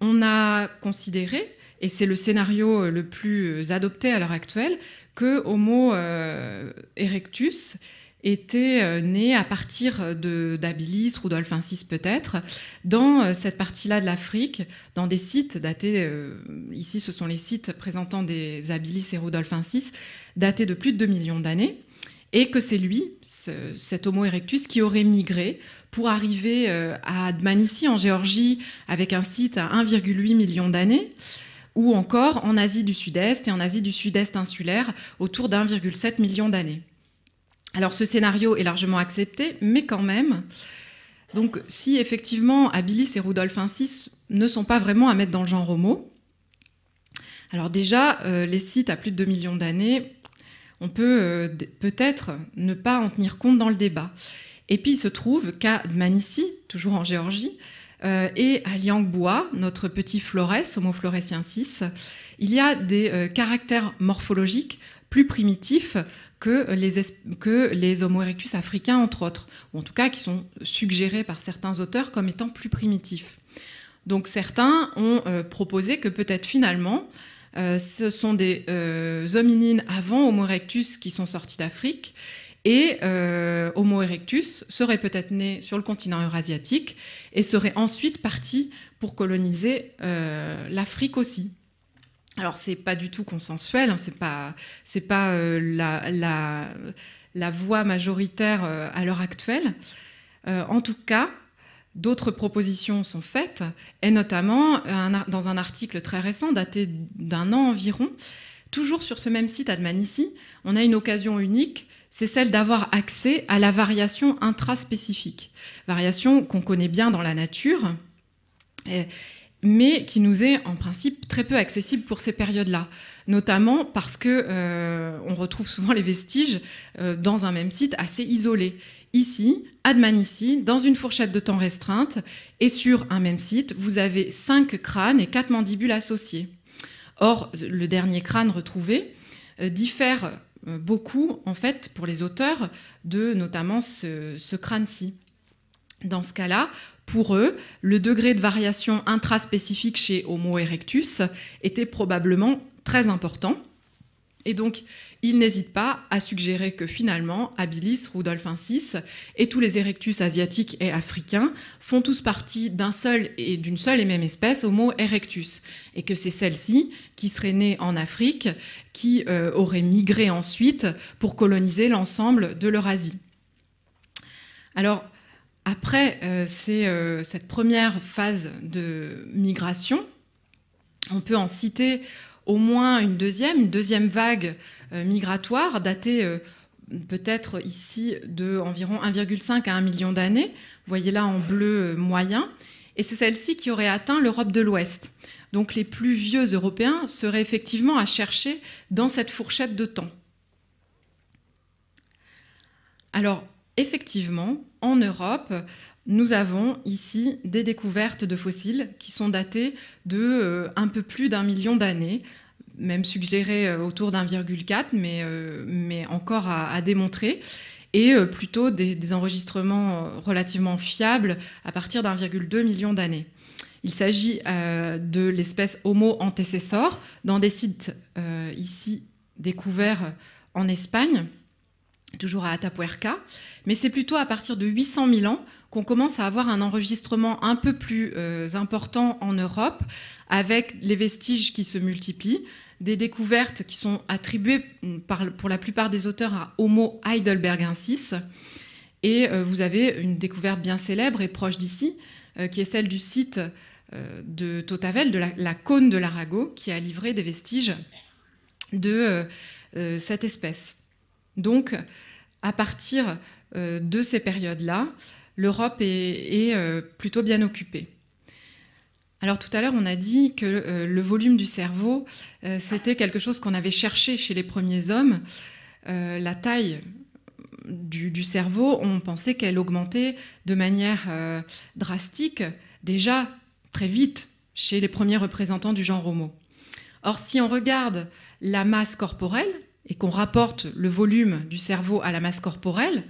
on a considéré et c'est le scénario euh, le plus euh, adopté à l'heure actuelle, que Homo euh, erectus était né à partir d'Abilis, Rudolf VI peut-être, dans cette partie-là de l'Afrique, dans des sites datés, ici ce sont les sites présentant des Abilis et Rudolf VI, datés de plus de 2 millions d'années et que c'est lui, cet Homo erectus, qui aurait migré pour arriver à Manissi, en Géorgie avec un site à 1,8 million d'années ou encore en Asie du Sud-Est et en Asie du Sud-Est insulaire autour d'1,7 million d'années. Alors ce scénario est largement accepté, mais quand même, donc si effectivement Abilis et Rudolf I6 ne sont pas vraiment à mettre dans le genre homo, alors déjà, euh, les sites à plus de 2 millions d'années, on peut euh, peut-être ne pas en tenir compte dans le débat. Et puis il se trouve qu'à Manissi, toujours en Géorgie, euh, et à Liangboa, notre petit flores, Homo floresiensis, il y a des euh, caractères morphologiques plus primitifs que les, Homo erectus africains, entre autres, ou en tout cas qui sont suggérés par certains auteurs comme étant plus primitifs. Donc certains ont euh, proposé que peut-être finalement, ce sont des hominines avant Homo erectus qui sont sortis d'Afrique et euh, Homo erectus serait peut-être né sur le continent eurasiatique et serait ensuite parti pour coloniser euh, l'Afrique aussi. Alors c'est pas du tout consensuel, Ce hein, c'est pas, c'est pas euh, la, voie majoritaire à l'heure actuelle. en tout cas, D'autres propositions sont faites, et notamment dans un article très récent, daté d'un an environ, toujours sur ce même site Admanissi, on a une occasion unique c'est celle d'avoir accès à la variation intraspécifique, variation qu'on connaît bien dans la nature, mais qui nous est en principe très peu accessible pour ces périodes-là, notamment parce que euh, on retrouve souvent les vestiges euh, dans un même site assez isolé. Ici, Adman ici, dans une fourchette de temps restreinte, et sur un même site, vous avez cinq crânes et quatre mandibules associés. Or, le dernier crâne retrouvé euh, diffère euh, beaucoup, en fait, pour les auteurs, de notamment ce, crâne-ci. Dans ce cas-là, pour eux, le degré de variation intraspécifique chez Homo erectus était probablement très important. Et donc, il n'hésite pas à suggérer que finalement, Habilis, Rudolphin VI et tous les Erectus asiatiques et africains font tous partie d'un seul et d'une seule et même espèce, Homo erectus, et que c'est celle-ci qui serait née en Afrique, qui euh, aurait migré ensuite pour coloniser l'ensemble de l'Eurasie. Alors, après euh, euh, cette première phase de migration, on peut en citer au moins une deuxième, une deuxième vague euh, migratoire datée euh, peut-être ici de environ 1,5 à 1 million d'années. Vous voyez là en bleu euh, moyen. Et c'est celle-ci qui aurait atteint l'Europe de l'Ouest. Donc les plus vieux Européens seraient effectivement à chercher dans cette fourchette de temps. Alors effectivement, en Europe, nous avons ici des découvertes de fossiles qui sont datées de euh, un peu plus d'un million d'années, même suggérées euh, autour d'1,4, mais, euh, mais encore à, démontrer, et plutôt des, enregistrements relativement fiables à partir d'1,2 million d'années. Il s'agit de l'espèce Homo antecessor dans des sites ici découverts en Espagne, toujours à Atapuerca, mais c'est plutôt à partir de 800 000 ans qu'on commence à avoir un enregistrement un peu plus euh, important en Europe, avec les vestiges qui se multiplient, des découvertes qui sont attribuées mm, pour la plupart des auteurs à Homo heidelbergensis. Et euh, vous avez une découverte bien célèbre et proche d'ici, euh, qui est celle du site de Totavel, de la, la cône de l'Arago, qui a livré des vestiges de cette espèce. Donc, à partir de ces périodes-là, l'Europe est, euh, plutôt bien occupée. Alors tout à l'heure, on a dit que euh, le volume du cerveau, euh, c'était quelque chose qu'on avait cherché chez les premiers hommes. la taille du, cerveau, on pensait qu'elle augmentait de manière drastique, déjà très vite, chez les premiers représentants du genre homo. Or, si on regarde la masse corporelle et qu'on rapporte le volume du cerveau à la masse corporelle,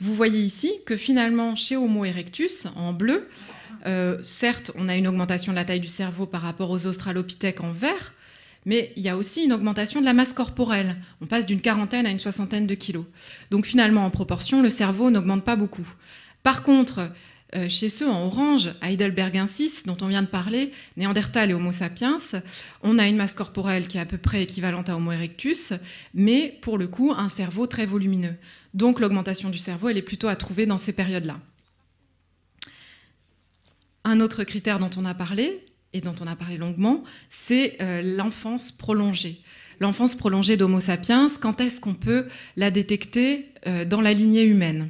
vous voyez ici que finalement, chez Homo erectus, en bleu, euh, certes, on a une augmentation de la taille du cerveau par rapport aux australopithèques en vert, mais il y a aussi une augmentation de la masse corporelle. On passe d'une quarantaine à une soixantaine de kilos. Donc finalement, en proportion, le cerveau n'augmente pas beaucoup. Par contre, euh, chez ceux en orange, Heidelbergensis, dont on vient de parler, Néandertal et Homo sapiens, on a une masse corporelle qui est à peu près équivalente à Homo erectus, mais pour le coup, un cerveau très volumineux. Donc l'augmentation du cerveau, elle est plutôt à trouver dans ces périodes-là. Un autre critère dont on a parlé, et dont on a parlé longuement, c'est euh, l'enfance prolongée. L'enfance prolongée d'Homo sapiens, quand est-ce qu'on peut la détecter euh, dans la lignée humaine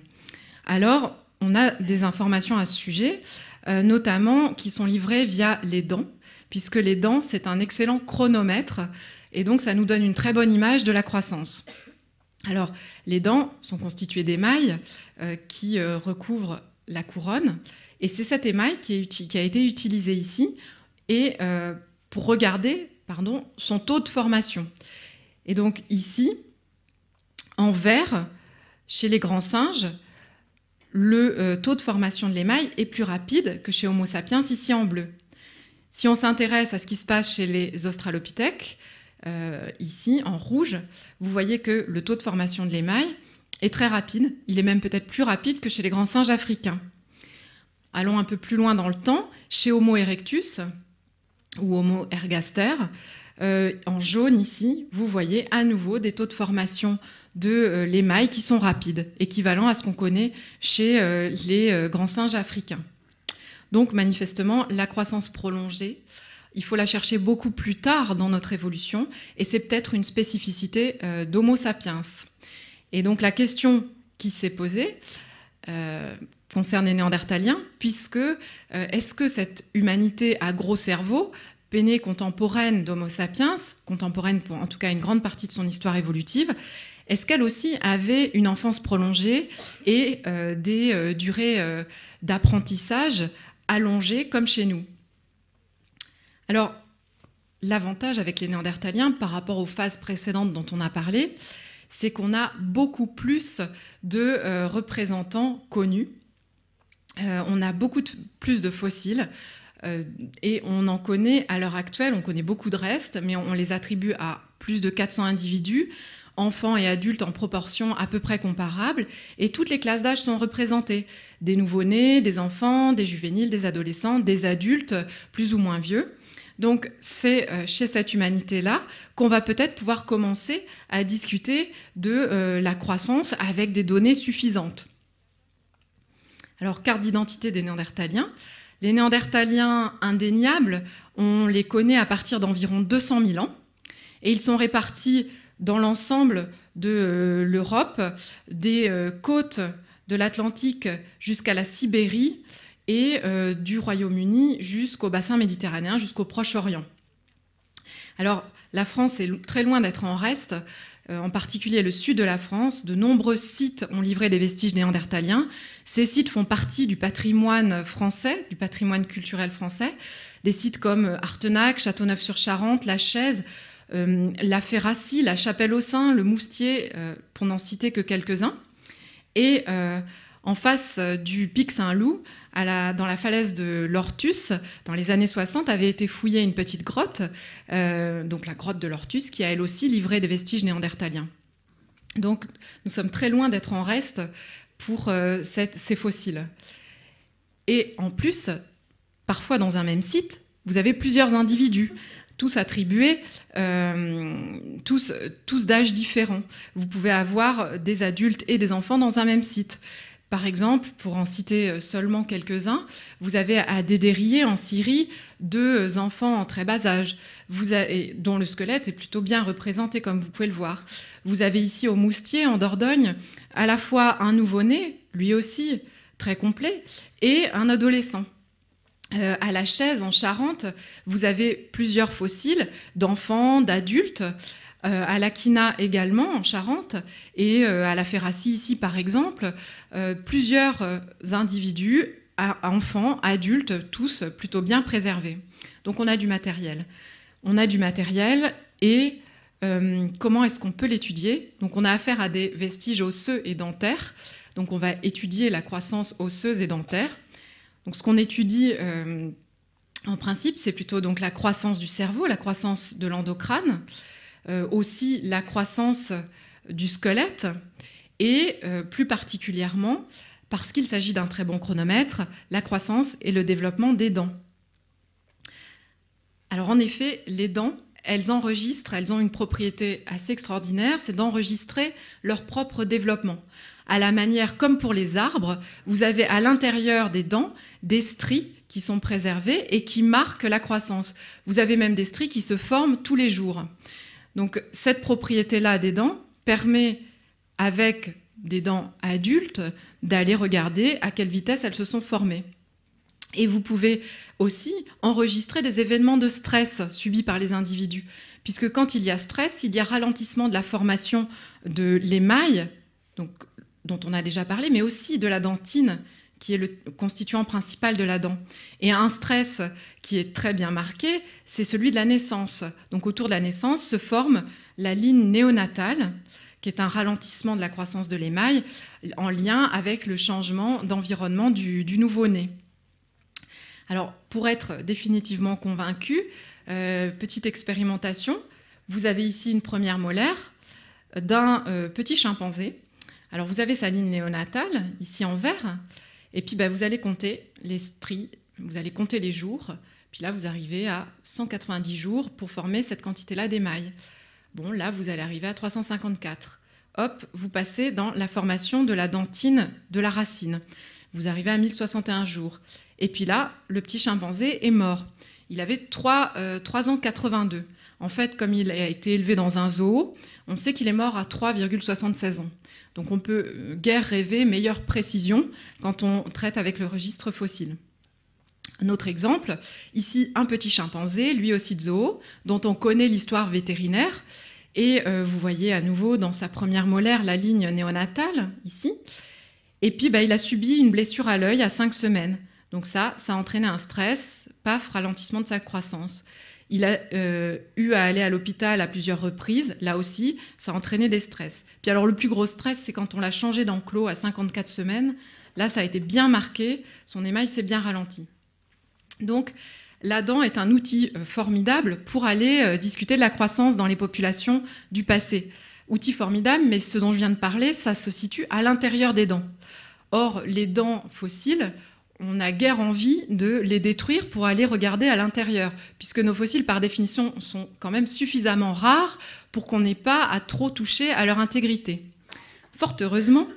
Alors, on a des informations à ce sujet, euh, notamment qui sont livrées via les dents, puisque les dents, c'est un excellent chronomètre, et donc ça nous donne une très bonne image de la croissance. Alors, les dents sont constituées d'émail euh, qui euh, recouvrent recouvre la couronne, et c'est cet émail qui, a été utilisé ici et euh, pour regarder pardon, son taux de formation. Et donc ici, en vert, chez les grands singes, le taux de formation de l'émail est plus rapide que chez Homo sapiens, ici en bleu. Si on s'intéresse à ce qui se passe chez les australopithèques, euh, ici en rouge, vous voyez que le taux de formation de l'émail est très rapide. Il est même peut-être plus rapide que chez les grands singes africains. Allons un peu plus loin dans le temps, chez Homo erectus ou Homo ergaster, euh, en jaune ici, vous voyez à nouveau des taux de formation de euh, l'émail qui sont rapides, équivalents à ce qu'on connaît chez les grands singes africains. Donc manifestement, la croissance prolongée il faut la chercher beaucoup plus tard dans notre évolution, et c'est peut-être une spécificité euh, d'Homo sapiens. Et donc la question qui s'est posée euh, concerne les Néandertaliens, puisque euh, est-ce que cette humanité à gros cerveau, peinée contemporaine d'Homo sapiens, contemporaine pour en tout cas une grande partie de son histoire évolutive, est-ce qu'elle aussi avait une enfance prolongée et des durées d'apprentissage allongées comme chez nous alors, l'avantage avec les Néandertaliens par rapport aux phases précédentes dont on a parlé, c'est qu'on a beaucoup plus de euh, représentants connus. Euh, on a beaucoup plus de fossiles. Euh, et on en connaît à l'heure actuelle, on connaît beaucoup de restes, mais on, on les attribue à plus de 400 individus, enfants et adultes en proportion à peu près comparable, et toutes les classes d'âge sont représentées, des nouveau-nés, des enfants, des juvéniles, des adolescents, des adultes plus ou moins vieux. Donc c'est euh, chez cette humanité-là qu'on va peut-être pouvoir commencer à discuter de euh, la croissance avec des données suffisantes. Alors carte d'identité des Néandertaliens. Les Néandertaliens indéniables, on les connaît à partir d'environ 200 000 ans et ils sont répartis dans l'ensemble de euh, l'Europe, des côtes de l'Atlantique jusqu'à la Sibérie, et euh, du Royaume-Uni jusqu'au bassin méditerranéen, jusqu'au Proche-Orient. Alors, la France est très loin d'être en reste, euh, en particulier le sud de la France. De nombreux sites ont livré des vestiges néandertaliens. Ces sites font partie du patrimoine français, du patrimoine culturel français. Des sites comme euh, Artenac, Châteauneuf-sur-Charente, La Chaise, La Ferracie, La Chapelle aux Saints, Le Moustier, pour n'en citer que quelques-uns. Et en face euh, du pic Saint-Loup, dans la falaise de l'Ortus, dans les années 60, avait été fouillée une petite grotte, euh, donc la grotte de l'Ortus, qui a elle aussi livré des vestiges néandertaliens. Donc nous sommes très loin d'être en reste pour euh, ces fossiles. Et en plus, parfois dans un même site, vous avez plusieurs individus tous attribués, tous, tous d'âges différents. Vous pouvez avoir des adultes et des enfants dans un même site. Par exemple, pour en citer euh, seulement quelques-uns, vous avez à Dédérier, en Syrie, deux euh, enfants en très bas âge, dont le squelette est plutôt bien représenté, comme vous pouvez le voir. Vous avez ici au Moustier, en Dordogne, à la fois un nouveau-né, lui aussi très complet, et un adolescent. Euh, à la chaise en Charente, vous avez plusieurs fossiles d'enfants, d'adultes, euh, à l'Aquina également, en Charente, et euh, à la Ferracie ici par exemple, euh, plusieurs individus, enfants, adultes, tous plutôt bien préservés. Donc on a du matériel. On a du matériel et comment est-ce qu'on peut l'étudier Donc on a affaire à des vestiges osseux et dentaires. Donc on va étudier la croissance osseuse et dentaire. Donc ce qu'on étudie en principe, c'est plutôt donc la croissance du cerveau, la croissance de l'endocrâne, euh, aussi la croissance euh, du squelette et euh, plus particulièrement, parce qu'il s'agit d'un très bon chronomètre, la croissance et le développement des dents. Alors en effet, les dents, elles enregistrent, elles ont une propriété assez extraordinaire, c'est d'enregistrer leur propre développement. À la manière comme pour les arbres, vous avez à l'intérieur des dents des stries qui sont préservées et qui marquent la croissance. Vous avez même des stries qui se forment tous les jours. Donc cette propriété-là des dents permet, avec des dents adultes, d'aller regarder à quelle vitesse elles se sont formées. Et vous pouvez aussi enregistrer des événements de stress subis par les individus, puisque quand il y a stress, il y a ralentissement de la formation de l'émail, dont on a déjà parlé, mais aussi de la dentine, qui est le constituant principal de la dent. Et un stress qui est très bien marqué, c'est celui de la naissance. Donc autour de la naissance se forme la ligne néonatale, qui est un ralentissement de la croissance de l'émail en lien avec le changement d'environnement du, nouveau-né. Alors pour être définitivement convaincu, euh, petite expérimentation, vous avez ici une première molaire d'un euh, petit chimpanzé. Alors vous avez sa ligne néonatale, ici en vert, et puis, bah, vous allez compter les stries, vous allez compter les jours. Puis là, vous arrivez à 190 jours pour former cette quantité-là d'émail. Bon, là, vous allez arriver à 354. Hop, vous passez dans la formation de la dentine de la racine. Vous arrivez à 1061 jours. Et puis là, le petit chimpanzé est mort. Il avait 3, 3 euh, ans 82. En fait, comme il a été élevé dans un zoo, on sait qu'il est mort à 3,76 ans. Donc on peut euh, guère rêver meilleure précision quand on traite avec le registre fossile. Un autre exemple, ici un petit chimpanzé, lui aussi de zoo, dont on connaît l'histoire vétérinaire. Et euh, vous voyez à nouveau dans sa première molaire la ligne néonatale, ici. Et puis bah, il a subi une blessure à l'œil à cinq semaines. Donc ça, ça a entraîné un stress, paf, ralentissement de sa croissance. Il a euh, eu à aller à l'hôpital à plusieurs reprises. Là aussi, ça a entraîné des stress. Puis alors, le plus gros stress, c'est quand on l'a changé d'enclos à 54 semaines. Là, ça a été bien marqué. Son émail s'est bien ralenti. Donc, la dent est un outil euh, formidable pour aller euh, discuter de la croissance dans les populations du passé. Outil formidable, mais ce dont je viens de parler, ça se situe à l'intérieur des dents. Or, les dents fossiles on n'a guère envie de les détruire pour aller regarder à l'intérieur, puisque nos fossiles, par définition, sont quand même suffisamment rares pour qu'on n'ait pas à trop toucher à leur intégrité. Fort heureusement,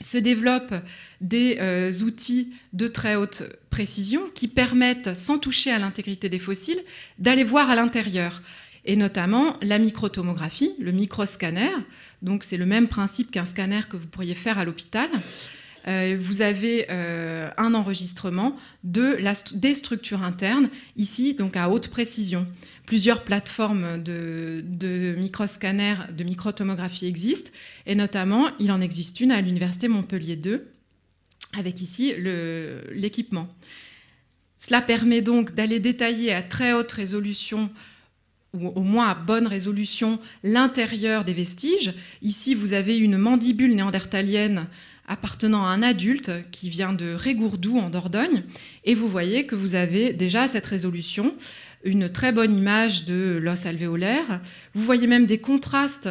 se développent des euh, outils de très haute précision qui permettent, sans toucher à l'intégrité des fossiles, d'aller voir à l'intérieur et notamment la microtomographie, le microscanner. Donc c'est le même principe qu'un scanner que vous pourriez faire à l'hôpital, euh, vous avez euh, un enregistrement de des structures internes, ici donc à haute précision. Plusieurs plateformes de, de microscanners, de microtomographie existent, et notamment il en existe une à l'Université Montpellier 2, avec ici l'équipement. Cela permet donc d'aller détailler à très haute résolution ou au moins à bonne résolution, l'intérieur des vestiges. Ici, vous avez une mandibule néandertalienne appartenant à un adulte qui vient de Régourdou en Dordogne. Et vous voyez que vous avez déjà cette résolution une très bonne image de l'os alvéolaire. Vous voyez même des contrastes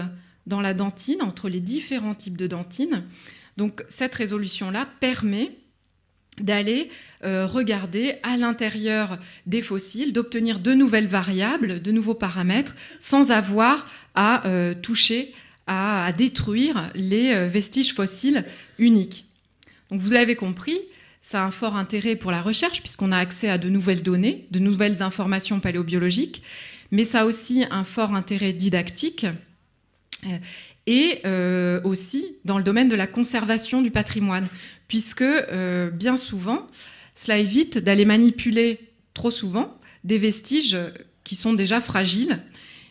dans la dentine, entre les différents types de dentine. Donc cette résolution-là permet d'aller euh, regarder à l'intérieur des fossiles, d'obtenir de nouvelles variables, de nouveaux paramètres, sans avoir à euh, toucher à, détruire les euh, vestiges fossiles uniques. Donc vous l'avez compris, ça a un fort intérêt pour la recherche puisqu'on a accès à de nouvelles données, de nouvelles informations paléobiologiques, mais ça a aussi un fort intérêt didactique euh, et euh, aussi dans le domaine de la conservation du patrimoine, puisque bien souvent, cela évite d'aller manipuler trop souvent des vestiges qui sont déjà fragiles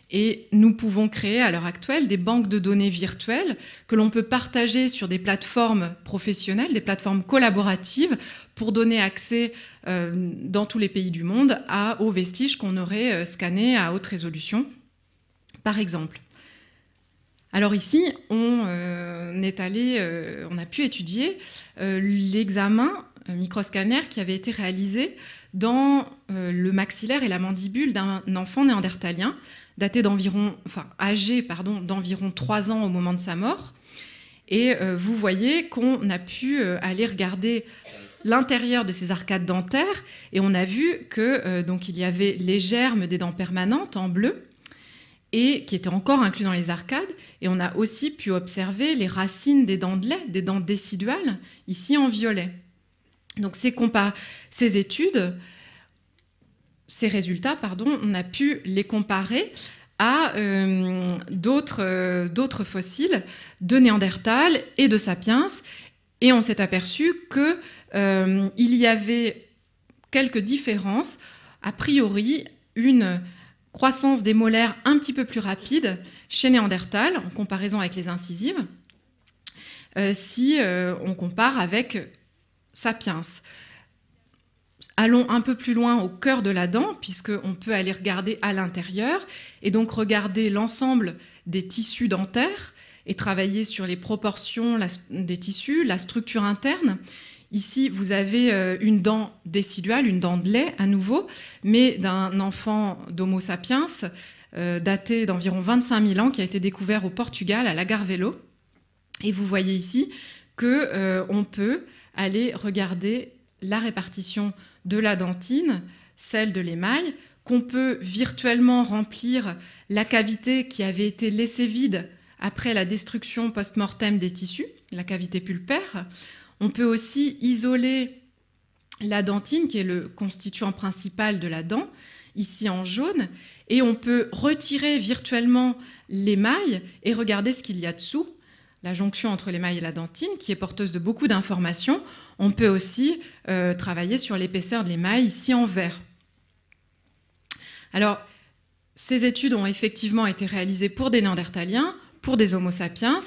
et nous pouvons créer à l'heure actuelle des banques de données virtuelles que l'on peut partager sur des plateformes professionnelles, des plateformes collaboratives, pour donner accès euh, dans tous les pays du monde aux vestiges qu'on aurait euh, scannés à haute résolution, par exemple. Alors ici, on, euh, on a pu étudier l'examen microscanner qui avait été réalisé dans le maxillaire et la mandibule d'un enfant néandertalien daté d'environ, enfin âgé pardon, d'environ 3 ans au moment de sa mort. Et euh, vous voyez qu'on a pu euh, aller regarder l'intérieur de ces arcades dentaires et on a vu que euh, donc il y avait les germes des dents permanentes en bleu et qui étaient encore inclus dans les arcades et on a aussi pu observer les racines des dents de lait, des dents déciduales ici en violet. Donc ces, ces études ces résultats, pardon, on a pu les comparer à euh, euh, d'autres fossiles de Néandertal et de Sapiens. Et on s'est aperçu qu'il euh, y avait quelques différences, a priori une croissance des molaires un petit peu plus rapide chez Néandertal en comparaison avec les incisives, si on compare avec Sapiens allons un peu plus loin au cœur de la dent, puisqu'on peut aller regarder à l'intérieur, et donc regarder l'ensemble des tissus dentaires et travailler sur les proportions des tissus, la structure interne. Ici, vous avez euh, une dent déciduale, une dent de lait à nouveau, mais d'un enfant d'Homo sapiens euh, daté d'environ 25 000 ans qui a été découvert au Portugal à la Lagarvelo. Et vous voyez ici que euh, on peut aller regarder la répartition de la dentine, celle de l'émail, qu'on peut virtuellement remplir la cavité qui avait été laissée vide après la destruction post-mortem des tissus, la cavité pulpaire. On peut aussi isoler la dentine, qui est le constituant principal de la dent, ici en jaune, et on peut retirer virtuellement l'émail et regarder ce qu'il y a dessous, la jonction entre l'émail et la dentine, qui est porteuse de beaucoup d'informations. On peut aussi euh, travailler sur l'épaisseur de l'émail, ici en vert. Alors, ces études ont effectivement été réalisées pour des Néandertaliens, pour des Homo sapiens,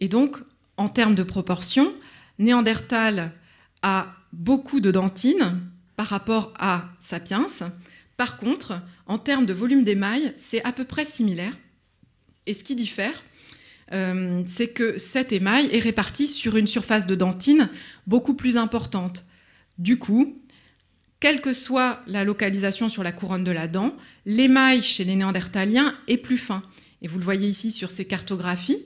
et donc, en termes de proportion, Néandertal a beaucoup de dentines par rapport à sapiens. Par contre, en termes de volume d'émail, c'est à peu près similaire. Et ce qui diffère, euh, c'est que cet émail est réparti sur une surface de dentine beaucoup plus importante. Du coup, quelle que soit la localisation sur la couronne de la dent, l'émail chez les néandertaliens est plus fin. Et vous le voyez ici sur ces cartographies,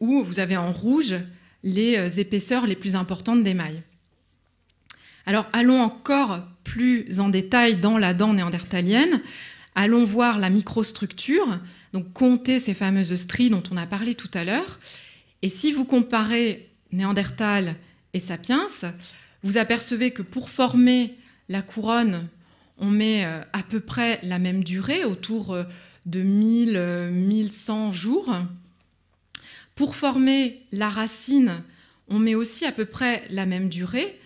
où vous avez en rouge les euh, épaisseurs les plus importantes d'émail. Alors allons encore plus en détail dans la dent néandertalienne. Allons voir la microstructure, donc compter ces fameuses stries dont on a parlé tout à l'heure. Et si vous comparez Néandertal et Sapiens, vous apercevez que pour former la couronne, on met euh, à peu près la même durée, autour euh, de 1000, 1100 euh, jours. Pour former la racine, on met aussi à peu près la même durée.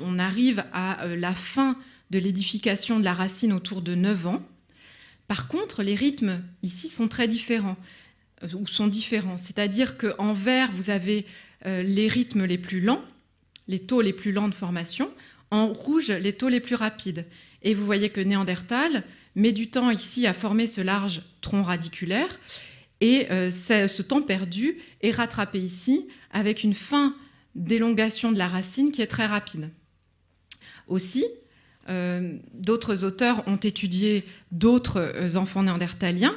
On arrive à la fin de l'édification de la racine autour de 9 ans. Par contre, les rythmes ici sont très différents, euh, ou sont différents. C'est-à-dire qu'en vert, vous avez euh, les rythmes les plus lents, les taux les plus lents de formation, en rouge, les taux les plus rapides. Et vous voyez que Néandertal met du temps ici à former ce large tronc radiculaire, et euh, ce temps perdu est rattrapé ici avec une fin d'élongation de la racine qui est très rapide. Aussi, euh, d'autres auteurs ont étudié d'autres euh, enfants néandertaliens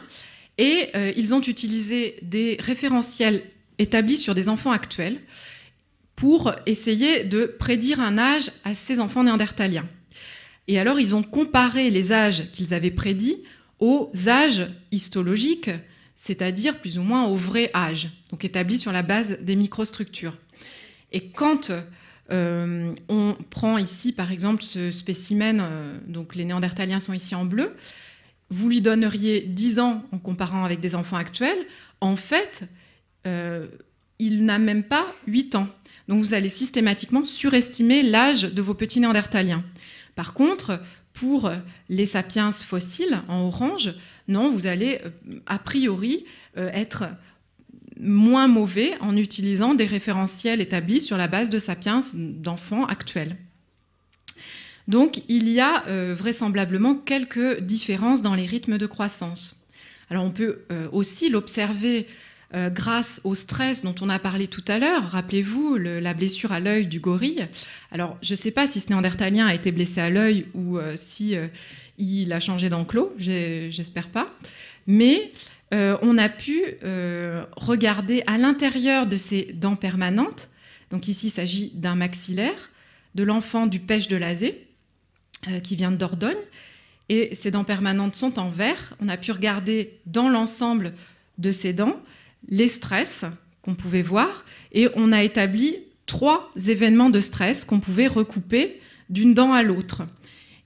et euh, ils ont utilisé des référentiels établis sur des enfants actuels pour essayer de prédire un âge à ces enfants néandertaliens. Et alors ils ont comparé les âges qu'ils avaient prédits aux âges histologiques, c'est-à-dire plus ou moins au vrai âge, donc établi sur la base des microstructures. Et quand euh, on prend ici, par exemple, ce spécimen, euh, donc les néandertaliens sont ici en bleu. Vous lui donneriez 10 ans en comparant avec des enfants actuels. En fait, euh, il n'a même pas 8 ans. Donc vous allez systématiquement surestimer l'âge de vos petits néandertaliens. Par contre, pour les sapiens fossiles en orange, non, vous allez a priori être moins mauvais en utilisant des référentiels établis sur la base de sapiens d'enfants actuels. Donc il y a euh, vraisemblablement quelques différences dans les rythmes de croissance. Alors on peut euh, aussi l'observer euh, grâce au stress dont on a parlé tout à l'heure. Rappelez-vous la blessure à l'œil du gorille. Alors je ne sais pas si ce néandertalien a été blessé à l'œil ou si il a changé d'enclos, j'espère pas. Mais euh, on a pu euh, regarder à l'intérieur de ces dents permanentes, donc ici il s'agit d'un maxillaire, de l'enfant du pêche de Lazé, euh, qui vient de Dordogne, et ces dents permanentes sont en vert. On a pu regarder dans l'ensemble de ces dents les stress qu'on pouvait voir, et on a établi trois événements de stress qu'on pouvait recouper d'une dent à l'autre.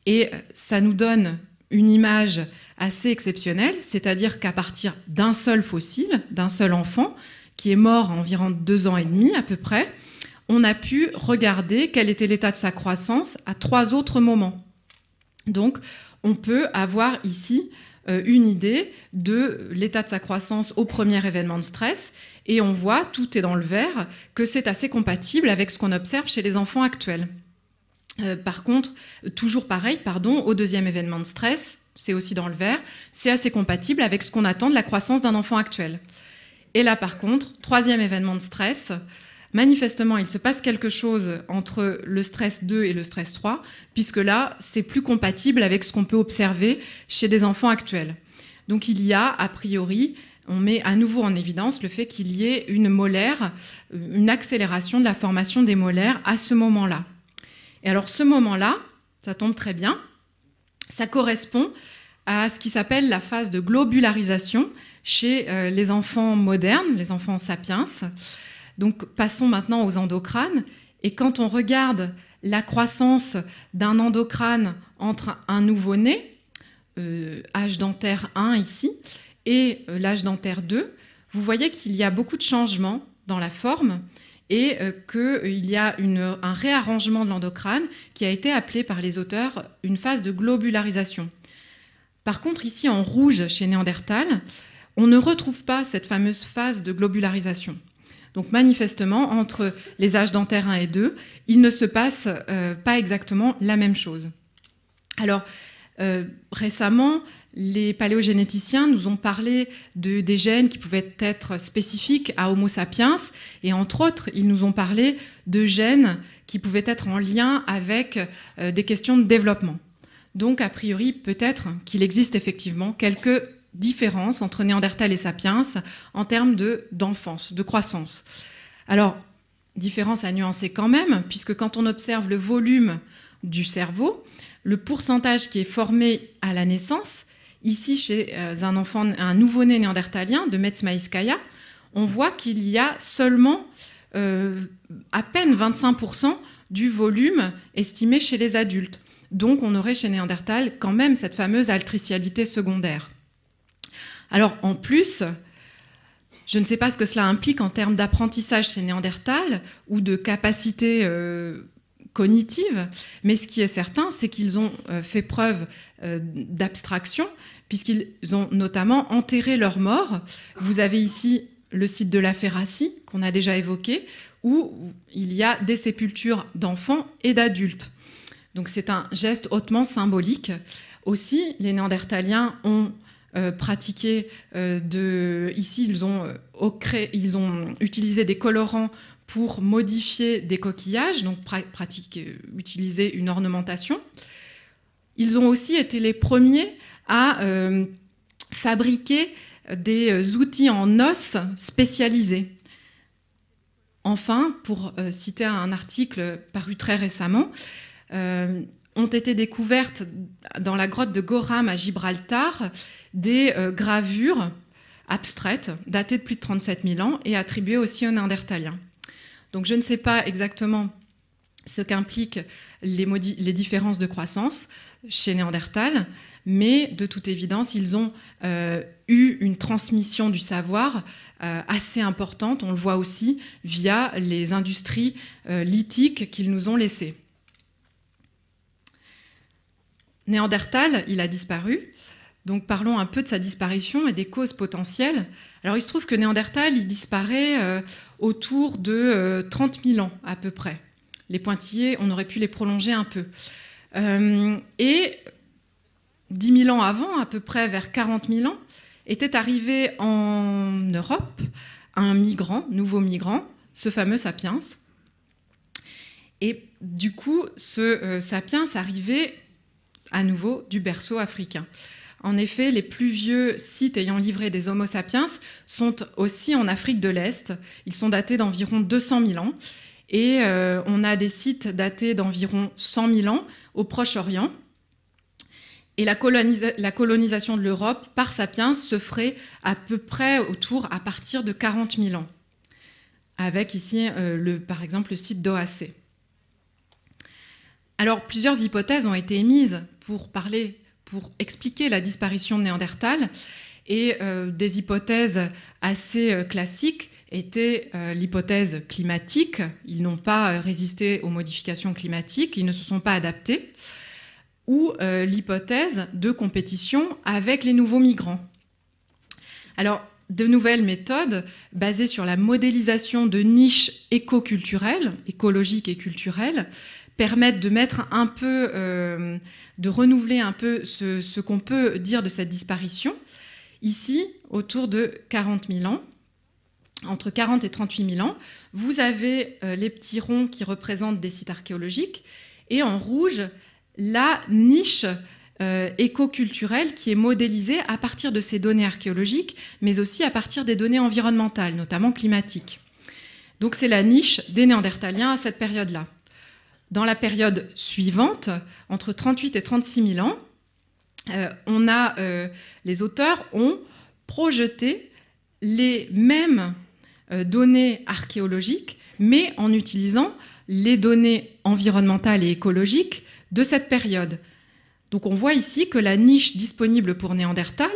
Et ça nous donne une image assez exceptionnelle, c'est-à-dire qu'à partir d'un seul fossile, d'un seul enfant, qui est mort à environ deux ans et demi à peu près, on a pu regarder quel était l'état de sa croissance à trois autres moments. Donc, on peut avoir ici euh, une idée de l'état de sa croissance au premier événement de stress. Et on voit, tout est dans le vert, que c'est assez compatible avec ce qu'on observe chez les enfants actuels. Euh, par contre, toujours pareil, pardon, au deuxième événement de stress, c'est aussi dans le vert, c'est assez compatible avec ce qu'on attend de la croissance d'un enfant actuel. Et là, par contre, troisième événement de stress, manifestement, il se passe quelque chose entre le stress 2 et le stress 3, puisque là, c'est plus compatible avec ce qu'on peut observer chez des enfants actuels. Donc il y a, a priori, on met à nouveau en évidence le fait qu'il y ait une molaire, une accélération de la formation des molaires à ce moment-là. Et alors ce moment-là, ça tombe très bien, ça correspond à ce qui s'appelle la phase de globularisation chez euh, les enfants modernes, les enfants sapiens. Donc passons maintenant aux endocranes. Et quand on regarde la croissance d'un endocrane entre un nouveau-né, euh, âge dentaire 1 ici, et euh, l'âge dentaire 2, vous voyez qu'il y a beaucoup de changements dans la forme et euh, qu'il euh, y a un réarrangement de l'endocrâne qui a été appelé par les auteurs une phase de globularisation. Par contre, ici en rouge chez Néandertal, on ne retrouve pas cette fameuse phase de globularisation. Donc manifestement, entre les âges dentaires 1 et 2, il ne se passe euh, pas exactement la même chose. Alors, récemment, les paléogénéticiens nous ont parlé de, des gènes qui pouvaient être spécifiques à Homo sapiens, et entre autres, ils nous ont parlé de gènes qui pouvaient être en lien avec euh, des questions de développement. Donc, a priori, peut-être qu'il existe effectivement quelques différences entre Néandertal et Sapiens en termes d'enfance, de croissance. Alors, différence à nuancer quand même, puisque quand on observe le volume du cerveau, le pourcentage qui est formé à la naissance, Ici, chez euh, un enfant, un nouveau-né néandertalien de Metzmaïskaya, on voit qu'il y a seulement euh, à peine 25% du volume estimé chez les adultes. Donc on aurait chez Néandertal quand même cette fameuse altricialité secondaire. Alors en plus, je ne sais pas ce que cela implique en termes d'apprentissage chez Néandertal ou de capacité euh, cognitive, mais ce qui est certain, c'est qu'ils ont fait preuve d'abstraction puisqu'ils ont notamment enterré leurs morts. Vous avez ici le site de la Ferrassie qu'on a déjà évoqué, où il y a des sépultures d'enfants et d'adultes. Donc c'est un geste hautement symbolique. Aussi, les Néandertaliens ont euh, pratiqué euh, de... Ici, ils ont, euh, ils ont utilisé des colorants pour modifier des coquillages, donc pratiquer, utiliser une ornementation. Ils ont aussi été les premiers à euh, fabriquer des euh, outils en os spécialisés. Enfin, pour euh, citer un article paru très récemment, ont été découvertes dans la grotte de Gorham à Gibraltar des gravures abstraites datées de plus de 37 000 ans et attribuées aussi aux Néandertaliens. Donc je ne sais pas exactement ce qu'impliquent les, différences de croissance chez Néandertal, mais de toute évidence, ils ont euh, eu une transmission du savoir euh, assez importante, on le voit aussi via les industries euh, lithiques qu'ils nous ont laissées. Néandertal, il a disparu. Donc parlons un peu de sa disparition et des causes potentielles. Alors il se trouve que Néandertal, il disparaît autour de 30 000 ans à peu près. Les pointillés, on aurait pu les prolonger un peu. et 10 000 ans avant, à peu près vers 40 000 ans, était arrivé en Europe un migrant, nouveau migrant, ce fameux Sapiens. Et du coup, ce euh, Sapiens arrivait à nouveau du berceau africain. En effet, les plus vieux sites ayant livré des Homo sapiens sont aussi en Afrique de l'Est. Ils sont datés d'environ 200 000 ans. Et euh, on a des sites datés d'environ 100 000 ans au Proche-Orient. Et la, colonisation de l'Europe par Sapiens se ferait à peu près autour à partir de 40 000 ans, avec ici, euh, le, par exemple, le site d'OAC. Alors, plusieurs hypothèses ont été émises pour parler, pour expliquer la disparition de Néandertal, et euh, des hypothèses assez euh, classiques étaient l'hypothèse climatique. Ils n'ont pas résisté aux modifications climatiques, ils ne se sont pas adaptés ou euh, l'hypothèse de compétition avec les nouveaux migrants. Alors, de nouvelles méthodes basées sur la modélisation de niches éco-culturelles, écologiques et culturelles, permettent de mettre un peu, euh, de renouveler un peu ce, qu'on peut dire de cette disparition. Ici, autour de 40 000 ans, entre 40 et 38 000 ans, vous avez euh, les petits ronds qui représentent des sites archéologiques, et en rouge, la niche euh, éco-culturelle qui est modélisée à partir de ces données archéologiques, mais aussi à partir des données environnementales, notamment climatiques. Donc c'est la niche des Néandertaliens à cette période-là. Dans la période suivante, entre 38 et 36 000 ans, euh, euh, les auteurs ont projeté les mêmes données archéologiques, mais en utilisant les données environnementales et écologiques de cette période. Donc on voit ici que la niche disponible pour Néandertal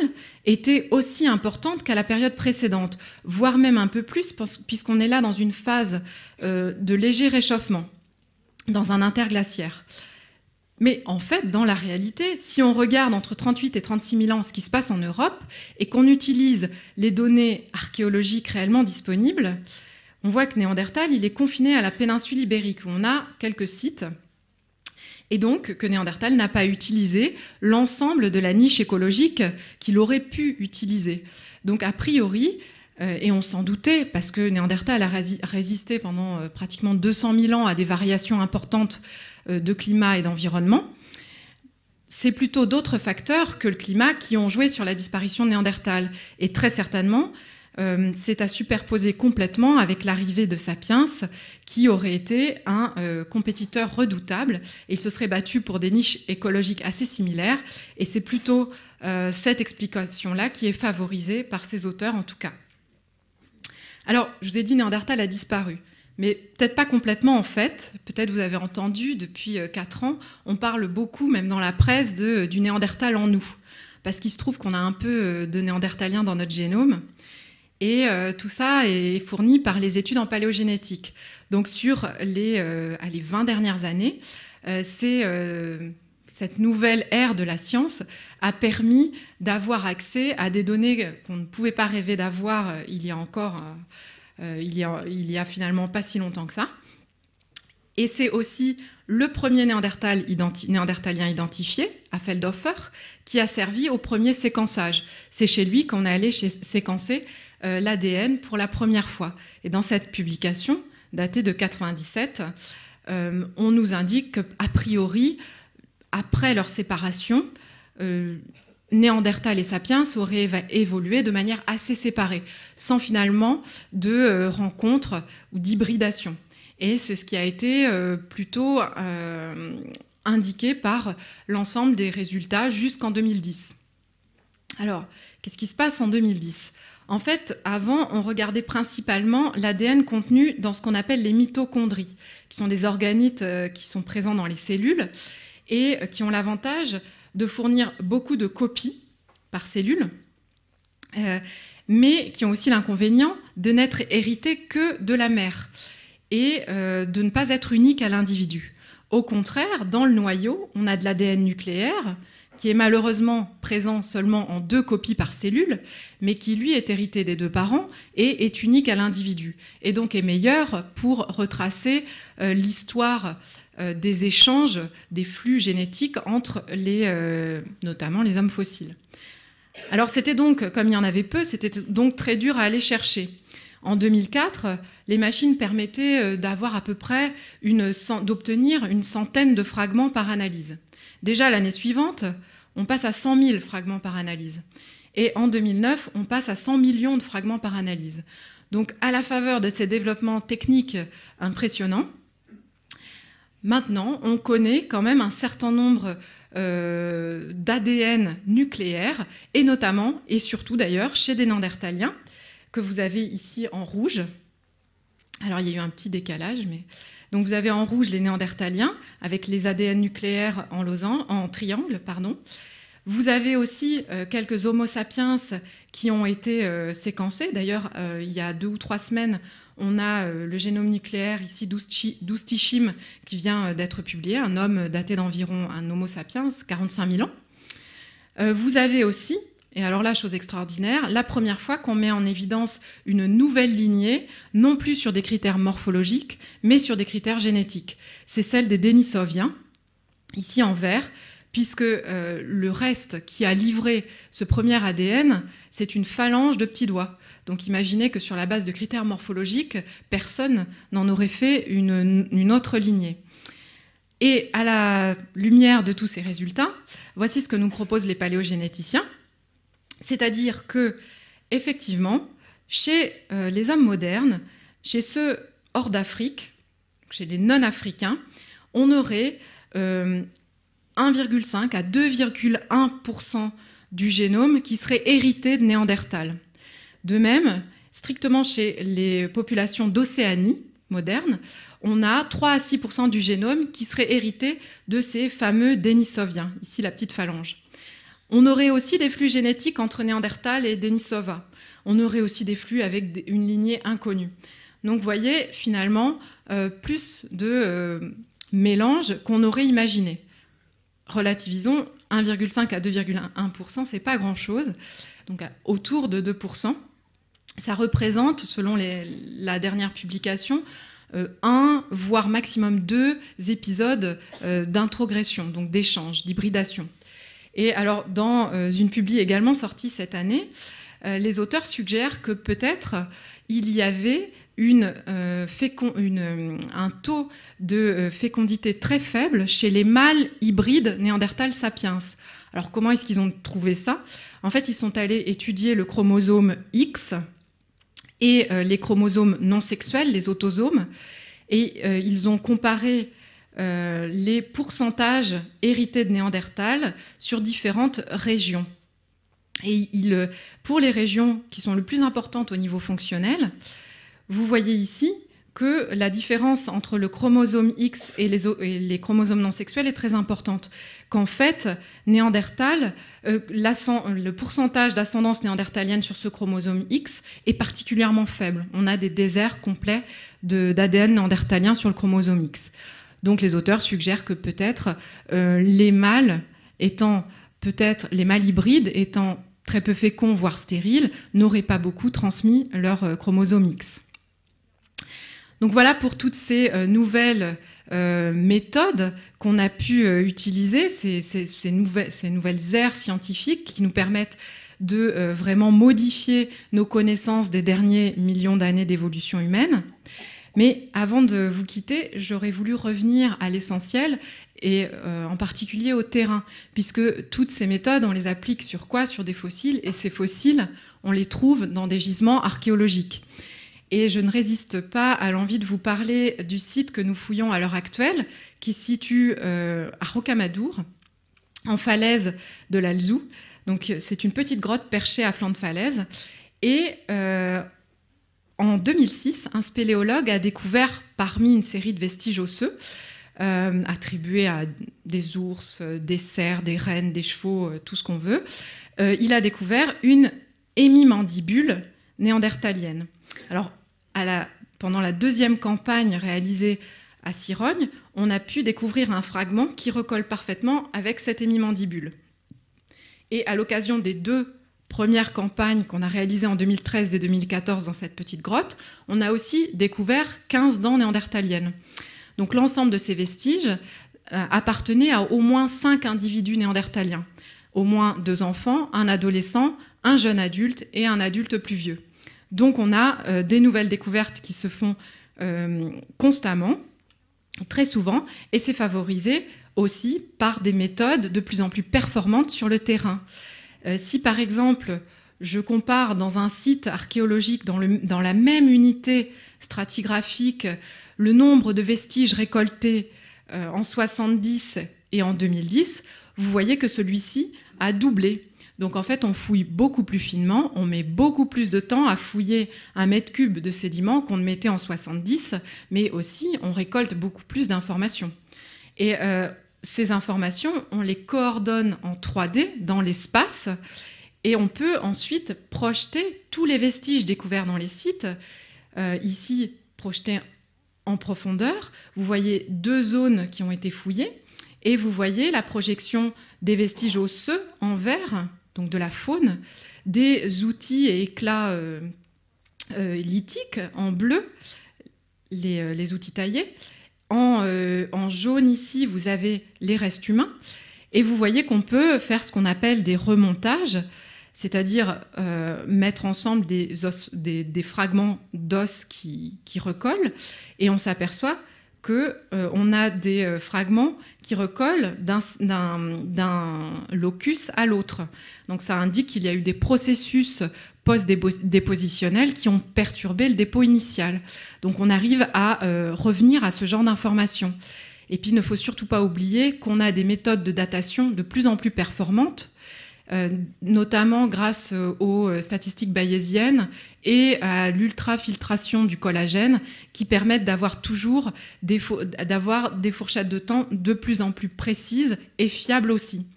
était aussi importante qu'à la période précédente, voire même un peu plus, puisqu'on est là dans une phase euh, de léger réchauffement, dans un interglaciaire. Mais en fait, dans la réalité, si on regarde entre 38 et 36 000 ans ce qui se passe en Europe et qu'on utilise les données archéologiques réellement disponibles, on voit que Néandertal, il est confiné à la péninsule ibérique, où on a quelques sites, et donc que Néandertal n'a pas utilisé l'ensemble de la niche écologique qu'il aurait pu utiliser. Donc a priori, euh, et on s'en doutait, parce que Néandertal a résisté pendant euh, pratiquement 200 000 ans à des variations importantes euh, de climat et d'environnement, c'est plutôt d'autres facteurs que le climat qui ont joué sur la disparition de Néandertal. Et très certainement, euh, c'est à superposer complètement avec l'arrivée de Sapiens, qui aurait été un euh, compétiteur redoutable. Il se serait battu pour des niches écologiques assez similaires, et c'est plutôt euh, cette explication-là qui est favorisée par ces auteurs en tout cas. Alors, je vous ai dit, Néandertal a disparu. Mais peut-être pas complètement en fait. Peut-être vous avez entendu depuis 4 ans, on parle beaucoup, même dans la presse, du néandertal en nous. Parce qu'il se trouve qu'on a un peu de néandertalien dans notre génome. Et euh, tout ça est fourni par les études en paléogénétique. Donc sur les, euh, les 20 dernières années, euh, c'est cette nouvelle ère de la science a permis d'avoir accès à des données qu'on ne pouvait pas rêver d'avoir il y a encore, il y a, il, y a, finalement pas si longtemps que ça. Et c'est aussi le premier néandertalien identifié, à Feldhofer, qui a servi au premier séquençage. C'est chez lui qu'on est allé séquencer euh, l'ADN pour la première fois. Et dans cette publication, datée de 97, euh, on nous indique qu'a priori, après leur séparation, euh, Néandertal et Sapiens auraient évolué de manière assez séparée, sans finalement de rencontre ou d'hybridation. Et c'est ce qui a été plutôt indiqué par l'ensemble des résultats jusqu'en 2010. Alors, qu'est-ce qui se passe en 2010 en fait, avant, on regardait principalement l'ADN contenu dans ce qu'on appelle les mitochondries, qui sont des organites euh, qui sont présents dans les cellules et euh, qui ont l'avantage de fournir beaucoup de copies par cellule, euh, mais qui ont aussi l'inconvénient de n'être héritées que de la mère et de ne pas être uniques à l'individu. Au contraire, dans le noyau, on a de l'ADN nucléaire, qui est malheureusement présent seulement en deux copies par cellule, mais qui lui est hérité des deux parents et est unique à l'individu, et donc est meilleur pour retracer euh, l'histoire euh, des échanges, des flux génétiques entre les, euh, notamment les hommes fossiles. Alors c'était donc, comme il y en avait peu, c'était donc très dur à aller chercher. En 2004, les machines permettaient d'avoir à peu près d'obtenir une centaine de fragments par analyse. Déjà l'année suivante, on passe à 100 000 fragments par analyse. Et en 2009, on passe à 100 millions de fragments par analyse. Donc à la faveur de ces développements techniques impressionnants, maintenant on connaît quand même un certain nombre euh, d'ADN nucléaires, et notamment, et surtout d'ailleurs, chez des Nandertaliens, que vous avez ici en rouge. Alors il y a eu un petit décalage, mais donc vous avez en rouge les néandertaliens, avec les ADN nucléaires en, en triangle. Pardon. Vous avez aussi euh, quelques Homo sapiens qui ont été euh, séquencés. D'ailleurs, euh, il y a deux ou trois semaines, on a le génome nucléaire ici d'Oustichim qui vient d'être publié, un homme daté d'environ un Homo sapiens, 45 000 ans. vous avez aussi et alors là, chose extraordinaire, la première fois qu'on met en évidence une nouvelle lignée, non plus sur des critères morphologiques, mais sur des critères génétiques. C'est celle des Denisoviens, ici en vert, puisque euh, le reste qui a livré ce premier ADN, c'est une phalange de petits doigts. Donc imaginez que sur la base de critères morphologiques, personne n'en aurait fait une autre lignée. Et à la lumière de tous ces résultats, voici ce que nous proposent les paléogénéticiens. C'est-à-dire que, effectivement, chez euh, les hommes modernes, chez ceux hors d'Afrique, chez les non-africains, on aurait 1,5 euh, à 2,1% du génome qui serait hérité de Néandertal. De même, strictement chez les populations d'Océanie moderne, on a 3 à 6 du génome qui serait hérité de ces fameux dénisoviens, ici la petite phalange. On aurait aussi des flux génétiques entre Néandertal et Denisova. On aurait aussi des flux avec une lignée inconnue. Donc vous voyez, finalement, euh, plus de euh, mélanges qu'on aurait imaginé. Relativisons, 1,5 à 2,1%, c'est pas grand-chose. Donc autour de 2%. Ça représente, selon la dernière publication, euh, un, voire maximum deux épisodes d'introgression, donc d'échange, d'hybridation. Et alors, dans euh, une publie également sortie cette année, euh, les auteurs suggèrent que peut-être il y avait une, euh, un taux de fécondité très faible chez les mâles hybrides Néandertal-Sapiens. Alors comment est-ce qu'ils ont trouvé ça En fait, ils sont allés étudier le chromosome X et les chromosomes non sexuels, les autosomes, et ils ont comparé euh, les pourcentages hérités de Néandertal sur différentes régions. Et pour les régions qui sont le plus importantes au niveau fonctionnel, vous voyez ici que la différence entre le chromosome X et les, chromosomes non sexuels est très importante. Qu'en fait, Néandertal, euh, le pourcentage d'ascendance néandertalienne sur ce chromosome X est particulièrement faible. On a des déserts complets d'ADN néandertalien sur le chromosome X. Donc les auteurs suggèrent que peut-être euh, les mâles étant peut-être les mâles hybrides étant très peu féconds voire stériles n'auraient pas beaucoup transmis leur euh, chromosome X. Donc voilà pour toutes ces euh, nouvelles méthodes qu'on a pu utiliser, ces, nouvelles, ces, nouvelles, aires scientifiques qui nous permettent de vraiment modifier nos connaissances des derniers millions d'années d'évolution humaine. Mais avant de vous quitter, j'aurais voulu revenir à l'essentiel et euh, en particulier au terrain, puisque toutes ces méthodes, on les applique sur quoi Sur des fossiles, et ces fossiles, on les trouve dans des gisements archéologiques. Et je ne résiste pas à l'envie de vous parler du site que nous fouillons à l'heure actuelle, qui se situe euh, à Rocamadour, en falaise de l'Alzou. Donc c'est une petite grotte perchée à flanc de falaise. Et euh, en 2006, un spéléologue a découvert, parmi une série de vestiges osseux, euh, attribués à des ours, des cerfs, des rennes, des chevaux, euh, tout ce qu'on veut, euh, il a découvert une hémimandibule néandertalienne. Alors, à la, pendant la deuxième campagne réalisée à Sirogne, on a pu découvrir un fragment qui recolle parfaitement avec cette hémimandibule. Et à l'occasion des deux première campagne qu'on a réalisée en 2013 et 2014 dans cette petite grotte, on a aussi découvert 15 dents néandertaliennes. Donc l'ensemble de ces vestiges euh, appartenait à au moins 5 individus néandertaliens, au moins deux enfants, un adolescent, un jeune adulte et un adulte plus vieux. Donc on a euh, des nouvelles découvertes qui se font euh, constamment, très souvent, et c'est favorisé aussi par des méthodes de plus en plus performantes sur le terrain. Euh, si par exemple je compare dans un site archéologique, dans, la même unité stratigraphique, le nombre de vestiges récoltés euh, en 70 et en 2010, vous voyez que celui-ci a doublé. Donc en fait, on fouille beaucoup plus finement, on met beaucoup plus de temps à fouiller un mètre cube de sédiments qu'on ne mettait en 70, mais aussi on récolte beaucoup plus d'informations. Et euh, ces informations, on les coordonne en 3D dans l'espace et on peut ensuite projeter tous les vestiges découverts dans les sites, euh, ici projetés en profondeur. Vous voyez deux zones qui ont été fouillées et vous voyez la projection des vestiges osseux en vert, donc de la faune, des outils et éclats euh, euh, lithiques en bleu, les outils taillés, euh, en, jaune ici, vous avez les restes humains. Et vous voyez qu'on peut faire ce qu'on appelle des remontages, c'est-à-dire euh, mettre ensemble des, fragments d'os qui, qui, recollent. Et on s'aperçoit qu'on euh, a des fragments qui recollent d'un locus à l'autre. Donc ça indique qu'il y a eu des processus post dépositionnels qui ont perturbé le dépôt initial. Donc on arrive à euh, revenir à ce genre d'informations. Et puis il ne faut surtout pas oublier qu'on a des méthodes de datation de plus en plus performantes, euh, notamment grâce euh, aux statistiques bayésiennes et à l'ultrafiltration du collagène qui permettent d'avoir toujours des, d'avoir des fourchettes de temps de plus en plus précises et fiables aussi.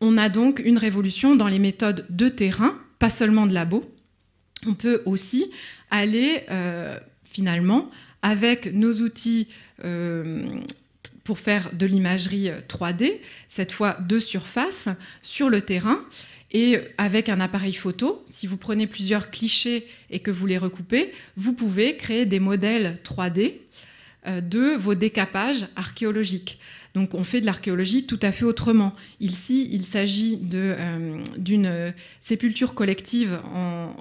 On a donc une révolution dans les méthodes de terrain pas seulement de labo. On peut aussi aller euh, finalement avec nos outils euh, pour faire de l'imagerie 3D, euh, cette fois de surface, sur le terrain. Et avec un appareil photo, si vous prenez plusieurs clichés et que vous les recoupez, vous pouvez créer des modèles 3D de vos décapages archéologiques. Donc on fait de l'archéologie tout à fait autrement. Ici, il s'agit euh, d'une euh, sépulture collective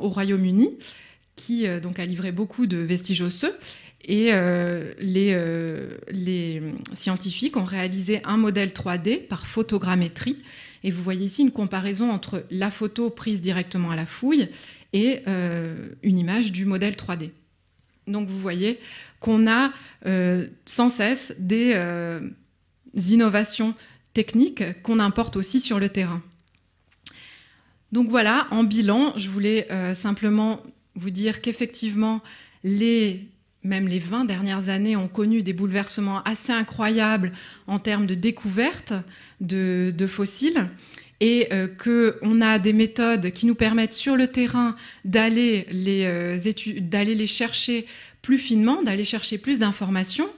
au Royaume-Uni qui euh, donc a livré beaucoup de vestiges osseux. Et les, scientifiques ont réalisé un modèle 3D par photogrammétrie. Et vous voyez ici une comparaison entre la photo prise directement à la fouille et une image du modèle 3D. Donc vous voyez qu'on a sans cesse des innovations techniques qu'on importe aussi sur le terrain. Donc voilà, en bilan, je voulais euh, simplement vous dire qu'effectivement, les, même les 20 dernières années ont connu des bouleversements assez incroyables en termes de découverte de, fossiles et euh, que qu'on a des méthodes qui nous permettent sur le terrain d'aller les, euh, les chercher plus finement, d'aller chercher plus d'informations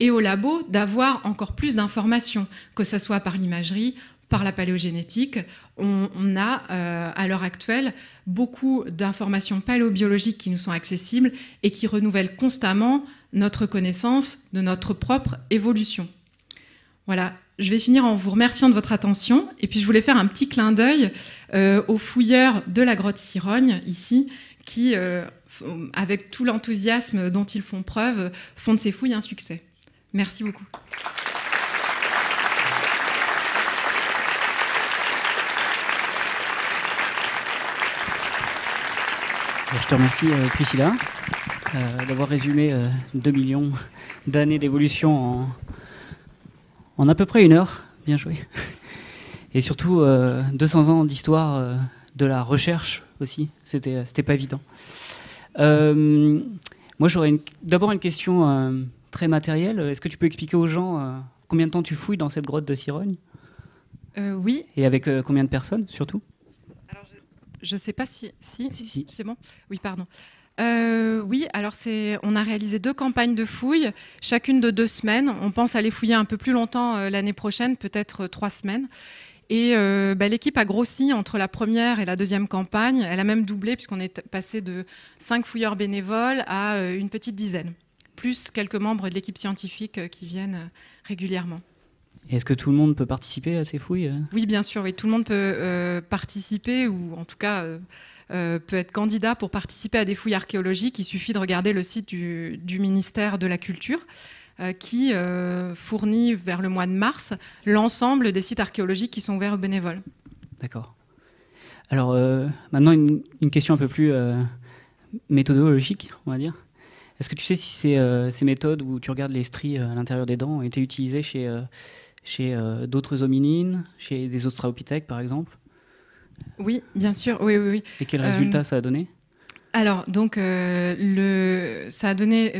et au labo d'avoir encore plus d'informations, que ce soit par l'imagerie, par la paléogénétique. On, a euh, à l'heure actuelle beaucoup d'informations paléobiologiques qui nous sont accessibles et qui renouvellent constamment notre connaissance de notre propre évolution. Voilà, je vais finir en vous remerciant de votre attention et puis je voulais faire un petit clin d'œil euh, aux fouilleurs de la grotte Cirogne ici qui, euh, avec tout l'enthousiasme dont ils font preuve, font de ces fouilles un succès. Merci beaucoup. Je te remercie euh, Priscilla euh, d'avoir résumé 2 euh, millions d'années d'évolution en, à peu près une heure. Bien joué. Et surtout 200 ans d'histoire de la recherche aussi. C'était pas évident. moi, j'aurais d'abord une question très matériel. Est-ce que tu peux expliquer aux gens euh, combien de temps tu fouilles dans cette grotte de Cirogne euh, Oui. Et avec euh, combien de personnes surtout alors, Je ne sais pas si. Si, c'est bon Oui, pardon. oui, alors c'est, on a réalisé deux campagnes de fouilles, chacune de deux semaines. On pense aller fouiller un peu plus longtemps l'année prochaine, peut-être trois semaines. Et bah, l'équipe a grossi entre la première et la deuxième campagne. Elle a même doublé puisqu'on est passé de cinq fouilleurs bénévoles à une petite dizaine plus quelques membres de l'équipe scientifique euh, qui viennent euh, régulièrement. Est-ce que tout le monde peut participer à ces fouilles euh Oui, bien sûr, tout le monde peut participer, ou en tout cas peut être candidat pour participer à des fouilles archéologiques. Il suffit de regarder le site du, ministère de la Culture qui fournit vers le mois de mars l'ensemble des sites archéologiques qui sont ouverts aux bénévoles. D'accord. Alors maintenant, une, question un peu plus méthodologique, on va dire. Est-ce que tu sais si euh, ces, méthodes où tu regardes les stries euh, à l'intérieur des dents ont été utilisées chez, euh, chez d'autres hominines, chez des australopithèques par exemple Oui, bien sûr, oui, oui. Et quel résultat ça a donné Alors, donc, le... ça a donné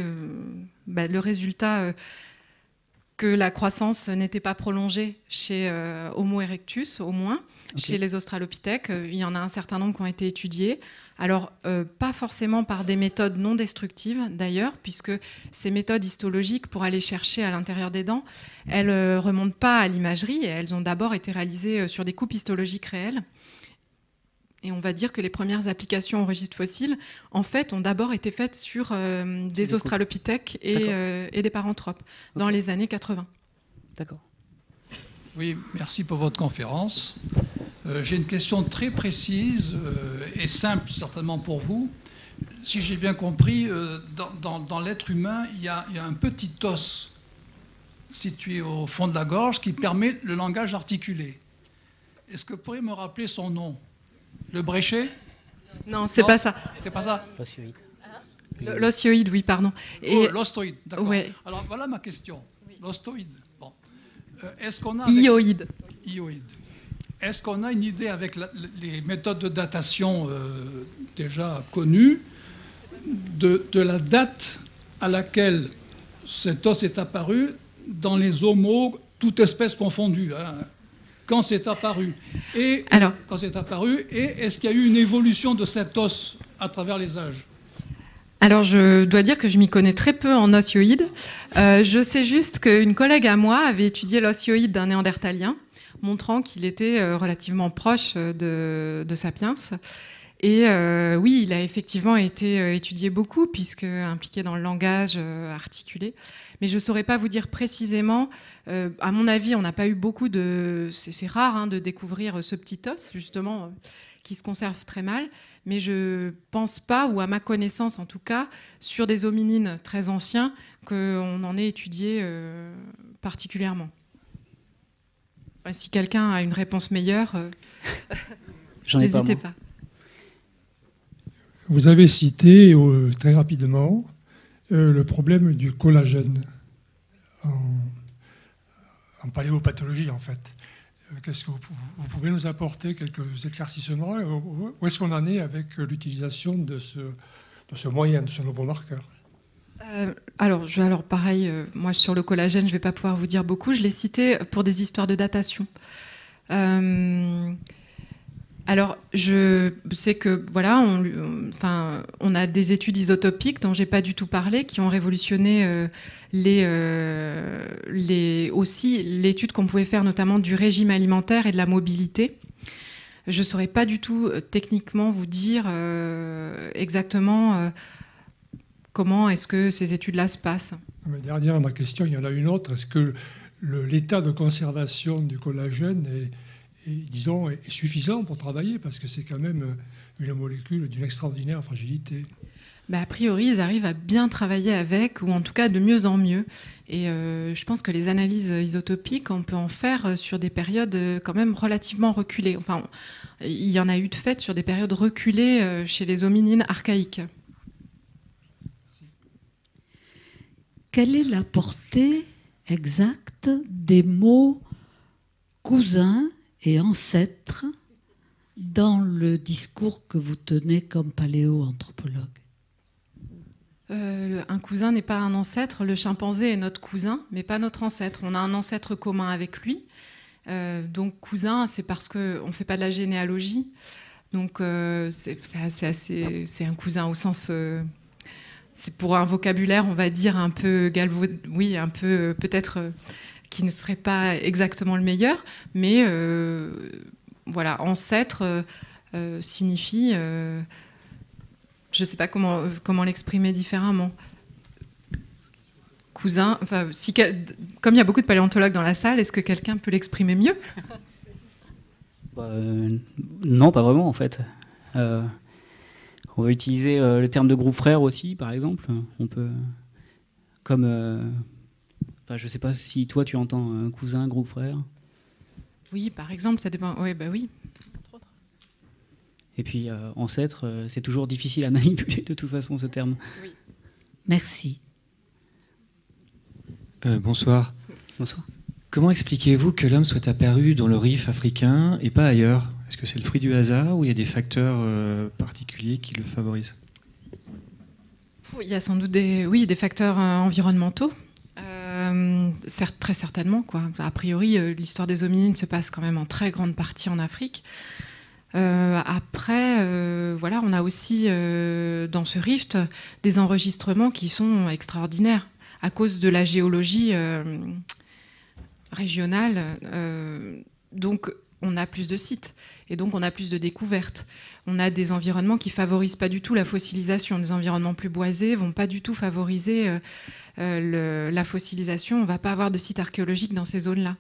bah, le résultat que la croissance n'était pas prolongée chez euh, Homo erectus, au moins. Chez les australopithèques, euh, il y en a un certain nombre qui ont été étudiés. Alors, euh, pas forcément par des méthodes non destructives, d'ailleurs, puisque ces méthodes histologiques pour aller chercher à l'intérieur des dents, elles ne remontent pas à l'imagerie. Elles ont d'abord été réalisées sur des coupes histologiques réelles et on va dire que les premières applications au registre fossile, en fait, ont d'abord été faites sur euh, des australopithèques euh, et, des paranthropes dans les années 80. D'accord. Oui, merci pour votre conférence. Euh, j'ai une question très précise et simple certainement pour vous. Si j'ai bien compris, dans, l'être humain, il y, il y, a, un petit os situé au fond de la gorge qui permet le langage articulé. Est-ce que vous pourriez me rappeler son nom le bréchet Non, c'est pas ça. C'est pas ça L'osioïde. L'osioïde, oui, pardon. Oh, Et... d'accord. Alors voilà ma question. L'ostoïde. Euh, est-ce qu'on a. Ioïde. Ioïde. Est-ce qu'on a une idée avec les méthodes de datation euh, déjà connues de, la date à laquelle cet os est apparu dans les homos, toutes espèces confondues hein quand c'est apparu. Et, quand c'est apparu, et est-ce qu'il y a eu une évolution de cet os à travers les âges alors, je dois dire que je m'y connais très peu en osioïde euh, je sais juste qu'une collègue à moi avait étudié l'osioïde d'un néandertalien, montrant qu'il était euh, relativement proche euh, de, Sapiens. Et oui, il a effectivement été étudié beaucoup, puisque impliqué dans le langage articulé mais je ne saurais pas vous dire précisément. Euh, à mon avis, on n'a pas eu beaucoup de... C'est rare hein, de découvrir ce petit os, justement, euh, qui se conserve très mal, mais je pense pas, ou à ma connaissance en tout cas, sur des hominines très anciens, qu'on en ait étudié euh, particulièrement. Bah, si quelqu'un a une réponse meilleure, n'hésitez pas. Vous avez cité très rapidement euh, le problème du collagène en, paléopathologie, en fait. Euh, qu'est-ce que vous, pouvez nous apporter quelques éclaircissements euh, Où est-ce qu'on en est avec l'utilisation de ce, ce moyen, de ce nouveau marqueur alors, je, alors, pareil, moi sur le collagène, je ne vais pas pouvoir vous dire beaucoup. Je l'ai cité pour des histoires de datation alors, je sais que voilà, on, enfin, on a des études isotopiques dont j'ai pas du tout parlé, qui ont révolutionné euh, euh, les, aussi l'étude qu'on pouvait faire notamment du régime alimentaire et de la mobilité. Je ne saurais pas du tout euh, techniquement vous dire exactement comment est-ce que ces études-là se passent. Ah, dernière ma question, il y en a une autre. Est-ce que l'état de conservation du collagène est disons, est suffisant pour travailler parce que c'est quand même euh, une molécule d'une extraordinaire fragilité. Bah, a priori, ils arrivent à bien travailler avec, ou en tout cas de mieux en mieux. Et euh, je pense que les analyses isotopiques, on peut en faire euh, sur des périodes quand même relativement reculées. Enfin, il y en a eu de fait sur des périodes reculées chez les hominines archaïques. Quelle est la portée exacte des mots cousins? et ancêtre dans le discours que vous tenez comme paléo-anthropologue euh, un cousin n'est pas un ancêtre. Le chimpanzé est notre cousin, mais pas notre ancêtre. On a un ancêtre commun avec lui. Euh, donc cousin, c'est parce qu'on ne fait pas de la généalogie. Donc euh, c'est un cousin au sens... c'est pour un vocabulaire, on va dire, un peu galvaud... Oui, un peu peut-être qui ne serait pas exactement le meilleur, mais euh, voilà, ancêtre euh, euh, signifie, je ne sais pas comment, comment l'exprimer différemment. Cousin, si, comme il y a beaucoup de paléontologues dans la salle, est-ce que quelqu'un peut l'exprimer mieux bah, Non, pas vraiment en fait. on va utiliser le terme de groupe frère aussi, par exemple. On peut, comme Enfin, je sais pas si toi tu entends un cousin, un gros frère. Oui, par exemple, ça dépend. Oui, bah oui. Entre autres. Et puis euh, ancêtre, euh, c'est toujours difficile à manipuler de toute façon ce terme. Oui. Merci. Euh, bonsoir. Bonsoir. Comment expliquez-vous que l'homme soit apparu dans le Rif africain et pas ailleurs Est-ce que c'est le fruit du hasard ou il y a des facteurs particuliers qui le favorisent Il y a sans doute des, oui, des facteurs environnementaux euh, très certainement, quoi. A priori, euh, l'histoire des hominines se passe quand même en très grande partie en Afrique. Euh, après, voilà, on a aussi dans ce rift des enregistrements qui sont extraordinaires à cause de la géologie régionale. donc, on a plus de sites et donc on a plus de découvertes on a des environnements qui favorisent pas du tout la fossilisation. Des environnements plus boisés vont pas du tout favoriser euh, euh, la fossilisation. On va pas avoir de sites archéologiques dans ces zones-là.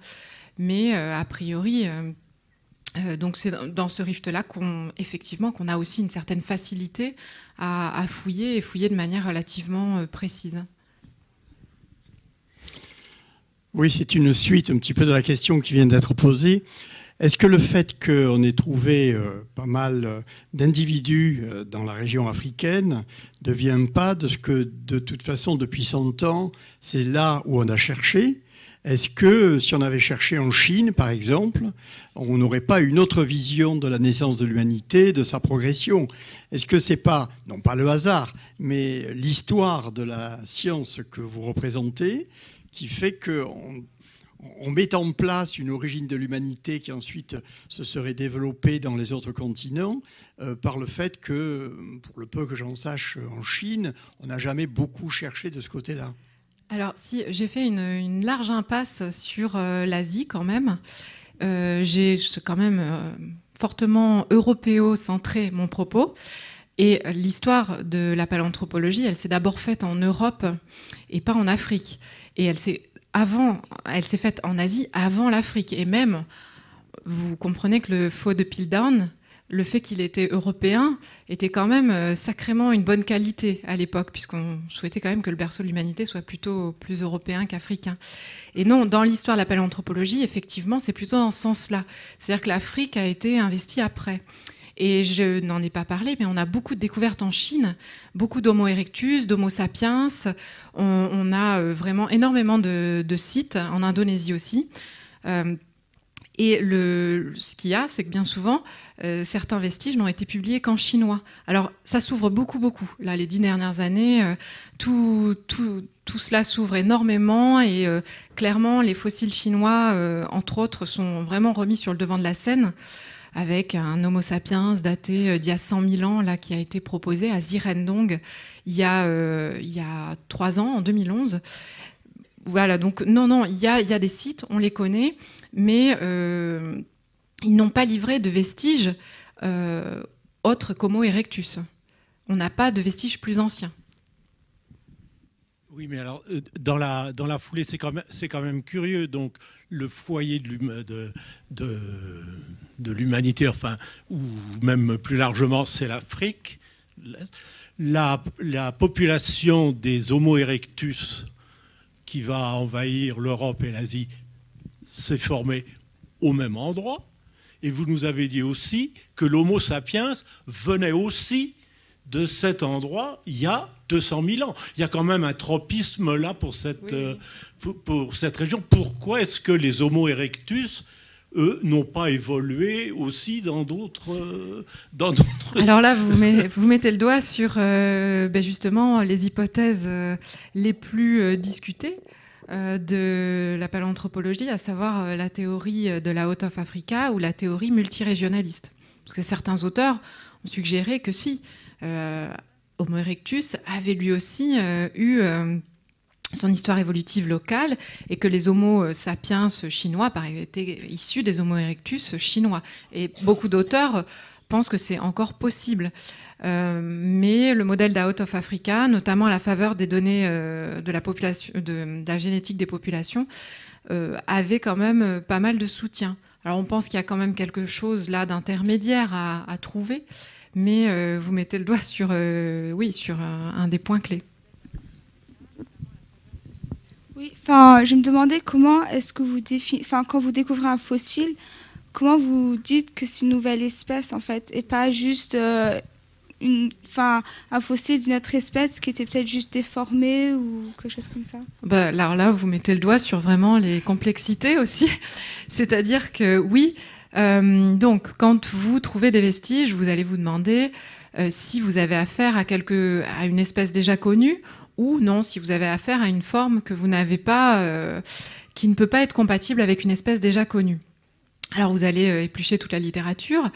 Mais euh, a priori, donc c'est dans ce rift-là qu'on effectivement qu'on a aussi une certaine facilité à, fouiller et fouiller de manière relativement précise. Oui, c'est une suite un petit peu de la question qui vient d'être posée. Est-ce que le fait qu'on ait trouvé euh, pas mal euh, d'individus euh, dans la région africaine ne vient pas de ce que, de toute façon, depuis 100 ans, c'est là où on a cherché Est-ce que si on avait cherché en Chine, par exemple, on n'aurait pas une autre vision de la naissance de l'humanité, de sa progression Est-ce que c'est pas, non pas le hasard, mais l'histoire de la science que vous représentez qui fait que... On met en place une origine de l'humanité qui ensuite se serait développée dans les autres continents, euh, par le fait que, pour le peu que j'en sache en Chine, on n'a jamais beaucoup cherché de ce côté-là. Alors, si j'ai fait une, large impasse sur euh, l'Asie quand même, euh, j'ai quand même fortement européo-centré mon propos. Et l'histoire de la paléanthropologie, elle s'est d'abord faite en Europe et pas en Afrique. Et elle s'est avant, elle s'est faite en Asie avant l'Afrique. Et même, vous comprenez que le faux de Pildown, le fait qu'il était européen, était quand même euh, sacrément une bonne qualité à l'époque, puisqu'on souhaitait quand même que le berceau de l'humanité soit plutôt plus européen qu'africain. Et non, dans l'histoire de la paléanthropologie, effectivement, c'est plutôt dans ce sens-là. C'est-à-dire que l'Afrique a été investie après. Et je n'en ai pas parlé, mais on a beaucoup de découvertes en Chine, beaucoup d'Homo erectus, d'Homo sapiens. On, a euh, vraiment énormément de, sites, en Indonésie aussi. Euh, et le, ce qu'il y a, c'est que bien souvent, euh, certains vestiges n'ont été publiés qu'en chinois. Alors, ça s'ouvre beaucoup, beaucoup. Là, les dix dernières années, tout, cela s'ouvre énormément. Et clairement, les fossiles chinois, entre autres, sont vraiment remis sur le devant de la scène avec un Homo sapiens daté euh, d'il y a 100 000 ans, là, qui a été proposé à Zirendong il y a, euh, il y a 3 ans, en 2011. Voilà, donc non, non, il y a, il y a des sites, on les connaît, mais euh, ils n'ont pas livré de vestiges autres qu'Homo erectus. On n'a pas de vestiges plus anciens. Oui, mais alors, dans la, dans la foulée, c'est quand, même, quand même curieux. Donc, le foyer de, l'humanité, enfin, ou même plus largement, c'est l'Afrique. La, la, population des Homo erectus qui va envahir l'Europe et l'Asie s'est formée au même endroit. Et vous nous avez dit aussi que l'Homo sapiens venait aussi de cet endroit il y a 200 000 ans. Il y a quand même un tropisme là pour cette, euh, pour, cette région. Pourquoi est-ce que les Homo erectus eux, n'ont pas évolué aussi dans d'autres. Euh, dans d'autres... Alors là, vous, vous, mettez le doigt sur euh, ben justement les hypothèses les plus discutées de la paléanthropologie, à savoir la théorie de la Haute of Africa ou la théorie multirégionaliste. Parce que certains auteurs ont suggéré que si, euh, Homo erectus avait lui aussi euh, eu euh, son histoire évolutive locale et que les Homo sapiens chinois par étaient issus des Homo erectus chinois. Et beaucoup d'auteurs pensent que c'est encore possible. mais le modèle d'Out of Africa, notamment à la faveur des données de, la génétique des populations, avait quand même pas mal de soutien. Alors on pense qu'il y a quand même quelque chose là d'intermédiaire à, trouver mais euh, vous mettez le doigt sur, euh, oui, sur un, des points clés. Oui, enfin, je me demandais comment est-ce que vous définissez, enfin, quand vous découvrez un fossile, comment vous dites que c'est une nouvelle espèce en fait, et pas juste euh, une, un fossile d'une autre espèce qui était peut-être juste déformé ou quelque chose comme ça bah, Alors là, vous mettez le doigt sur vraiment les complexités aussi. C'est-à-dire que oui, euh, donc, quand vous trouvez des vestiges, vous allez vous demander euh, si vous avez affaire à, à une espèce déjà connue ou non, si vous avez affaire à une forme que vous n'avez pas, euh, qui ne peut pas être compatible avec une espèce déjà connue. Alors vous allez éplucher toute la littérature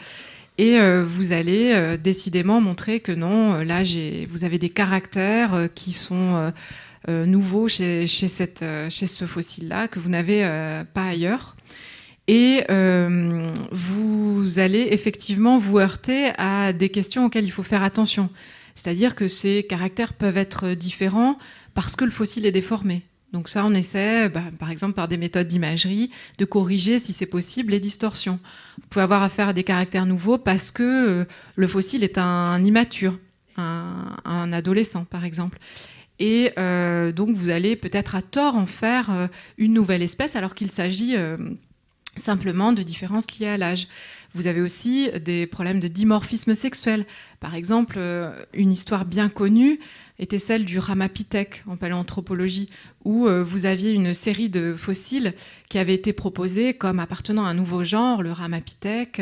et vous allez décidément montrer que non, là vous avez des caractères qui sont nouveaux chez ce fossile-là, que vous n'avez pas ailleurs. Et euh, vous allez effectivement vous heurter à des questions auxquelles il faut faire attention. C'est-à-dire que ces caractères peuvent être différents parce que le fossile est déformé. Donc ça, on essaie, bah, par exemple par des méthodes d'imagerie, de corriger, si c'est possible, les distorsions. Vous pouvez avoir affaire à des caractères nouveaux parce que euh, le fossile est un immature, un, adolescent, par exemple. Et euh, donc vous allez peut-être à tort en faire une nouvelle espèce alors qu'il s'agit simplement de différences liées à l'âge. Vous avez aussi des problèmes de dimorphisme sexuel. Par exemple, euh, une histoire bien connue était celle du Ramapithèque en paléanthropologie, où euh, vous aviez une série de fossiles qui avaient été proposés comme appartenant à un nouveau genre, le Ramapithèque.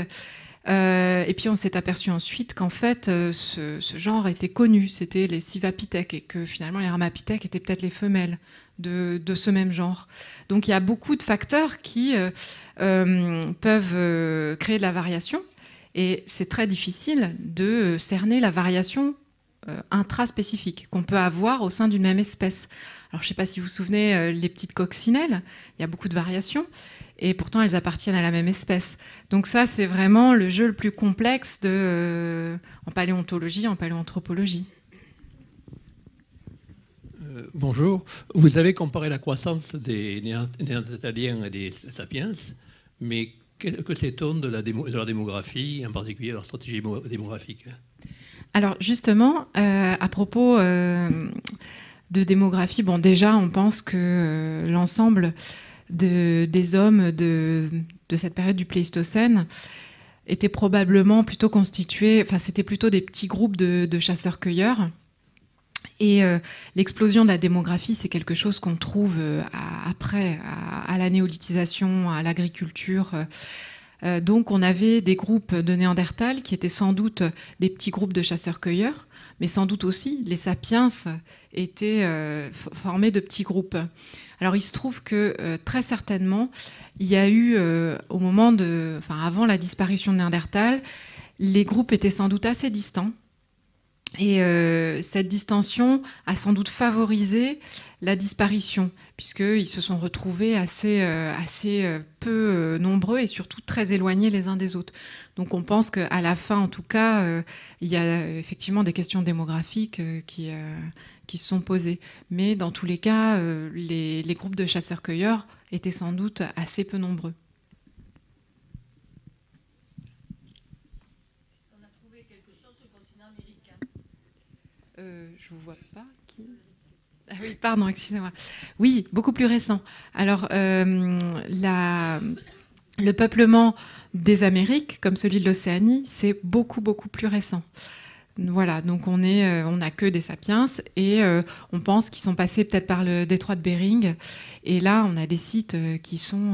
Euh, et puis on s'est aperçu ensuite qu'en fait, ce, ce, genre était connu, c'était les Sivapithèques, et que finalement les Ramapithèques étaient peut-être les femelles de, ce même genre. Donc il y a beaucoup de facteurs qui euh, euh, peuvent euh, créer de la variation et c'est très difficile de cerner la variation intraspécifique qu'on peut avoir au sein d'une même espèce. Alors je ne sais pas si vous vous souvenez, les petites coccinelles, il y a beaucoup de variations et pourtant elles appartiennent à la même espèce. Donc ça, c'est vraiment le jeu le plus complexe en paléontologie, en paléanthropologie bonjour. Vous avez comparé la croissance des Néandertaliens et des Sapiens, mais que, s'étonne sait de, leur démographie, en particulier leur stratégie démographique Alors justement, euh, à propos euh, de démographie, bon déjà on pense que euh, l'ensemble des hommes de, de, cette période du Pléistocène étaient probablement plutôt constitués, enfin c'était plutôt des petits groupes de, chasseurs-cueilleurs et euh, l'explosion de la démographie, c'est quelque chose qu'on trouve euh, après, à, la néolithisation, à l'agriculture. Euh, donc on avait des groupes de Néandertal qui étaient sans doute des petits groupes de chasseurs-cueilleurs, mais sans doute aussi les sapiens étaient formés de petits groupes. Alors il se trouve que très certainement, il y a eu, au moment de, enfin, avant la disparition de Néandertal, les groupes étaient sans doute assez distants. Et euh, cette distension a sans doute favorisé la disparition, puisqu'ils se sont retrouvés assez, euh, assez euh, peu nombreux et surtout très éloignés les uns des autres. Donc on pense qu'à la fin, en tout cas, il y a effectivement des questions démographiques qui, se sont posées. Mais dans tous les cas, les groupes de chasseurs-cueilleurs étaient sans doute assez peu nombreux. je vois pas qui. Ah oui, pardon, excusez-moi. Oui, beaucoup plus récent. Alors, euh, le peuplement des Amériques, comme celui de l'Océanie, c'est beaucoup, beaucoup plus récent. Voilà, donc on est, euh, on n'a que des sapiens et euh, on pense qu'ils sont passés peut-être par le détroit de Bering. Et là, on a des sites qui sont,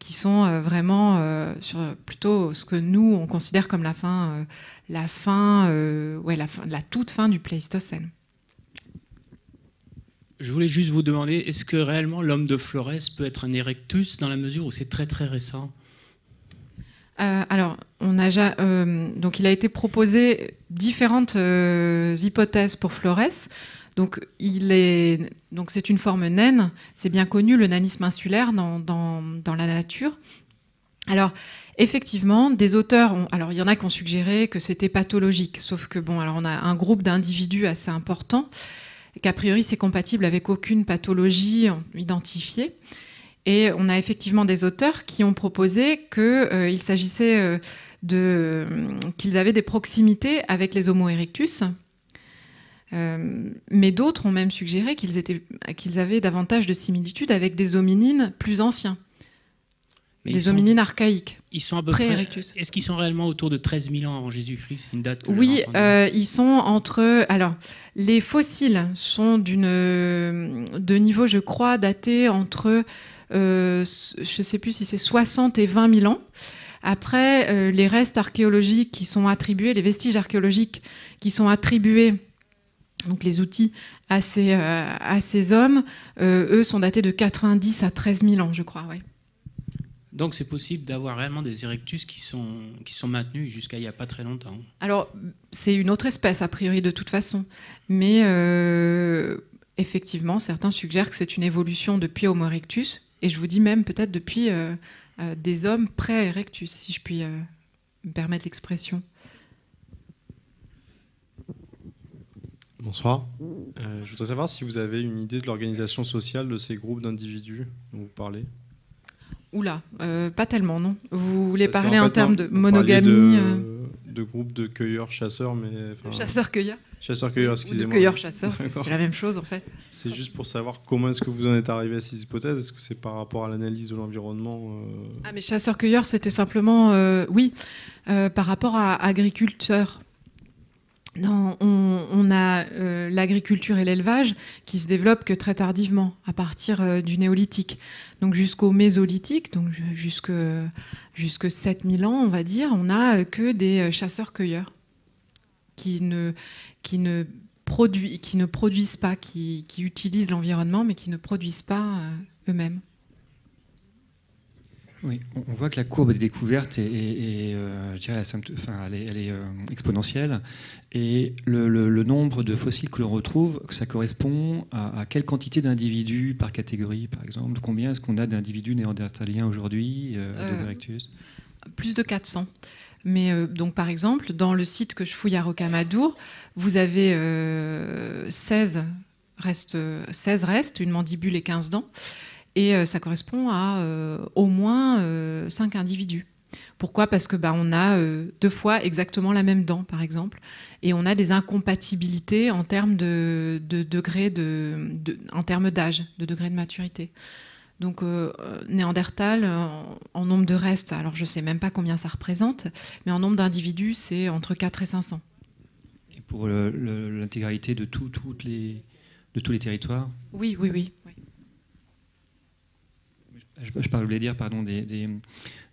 qui sont vraiment sur plutôt ce que nous on considère comme la fin, la fin, euh, ouais, la, fin, la toute fin du Pléistocène. Je voulais juste vous demander, est-ce que réellement l'homme de Flores peut être un erectus dans la mesure où c'est très très récent euh, alors, on a déjà, euh, donc il a été proposé différentes hypothèses pour Flores. Donc, il est, donc c'est une forme naine. C'est bien connu le nanisme insulaire dans, dans, dans la nature. Alors, Effectivement, des auteurs ont, alors il y en a qui ont suggéré que c'était pathologique, sauf que bon, alors on a un groupe d'individus assez important, qu'a priori c'est compatible avec aucune pathologie identifiée. Et on a effectivement des auteurs qui ont proposé que euh, s'agissait euh, de euh, qu'ils avaient des proximités avec les Homo erectus. mais d'autres ont même suggéré qu'ils qu'ils avaient davantage de similitudes avec des hominines plus anciens des hominines archaïques. Ils sont à peu près. Est-ce qu'ils sont réellement autour de 13 000 ans avant Jésus-Christ une date Oui, euh, ils sont entre. Alors, les fossiles sont d'une euh, de niveau, je crois, daté entre. Euh, je ne sais plus si c'est 60 et 20 000 ans. Après, les restes archéologiques qui sont attribués, les vestiges archéologiques qui sont attribués, donc les outils à ces, à ces hommes, eux sont datés de 90 à 13 000 ans, je crois. oui. Donc c'est possible d'avoir réellement des erectus qui sont, qui sont maintenus jusqu'à il n'y a pas très longtemps. Alors c'est une autre espèce a priori de toute façon, mais euh, effectivement certains suggèrent que c'est une évolution depuis Homo erectus, et je vous dis même peut-être depuis euh, euh, des hommes pré-erectus, si je puis me permettre l'expression. Bonsoir. je voudrais savoir si vous avez une idée de l'organisation sociale de ces groupes d'individus dont vous parlez. Oula, euh, pas tellement, non. Vous voulez parler en, termes de monogamie de, euh de, groupe de cueilleurs-chasseurs, mais. Chasseurs-cueilleurs Chasseurs-cueilleurs, excusez-moi. Cueilleurs-chasseurs, c'est la même chose en fait. C'est juste pour savoir comment est-ce que vous en êtes arrivé à ces hypothèses. Est-ce que c'est par rapport à l'analyse de l'environnement euh Ah, mais chasseurs-cueilleurs, c'était simplement. oui, par rapport à agriculteurs non, on, a euh, l'agriculture et l'élevage qui se développent que très tardivement, à partir euh, du néolithique. Donc jusqu'au mésolithique, donc jusque, 7000 ans, on va dire, on n'a euh, que des chasseurs-cueilleurs qui ne, qui, ne produisent pas, qui, utilisent l'environnement, mais qui ne produisent pas eux-mêmes. Oui, on voit que la courbe des découvertes est, euh, elle est, euh, exponentielle. Et le, nombre de fossiles que l'on retrouve, ça correspond à, quelle quantité d'individus par catégorie, par exemple Combien est-ce qu'on a d'individus néandertaliens aujourd'hui, euh, Plus de 400. Mais donc, par exemple, dans le site que je fouille à Rocamadour, vous avez 16 restes, une mandibule et 15 dents. Et euh, ça correspond à euh, au moins 5 euh, individus. Pourquoi Parce que bah, on a deux fois exactement la même dent, par exemple, et on a des incompatibilités en termes de, degré de, en termes d'âge, de degré de maturité. Donc Néandertal, en, nombre de restes, alors je ne sais même pas combien ça représente, mais en nombre d'individus, c'est entre 4 et 500. Et pour l'intégralité de, toutes les, de tous les territoires oui, oui. oui je, je, voulais dire, pardon, des,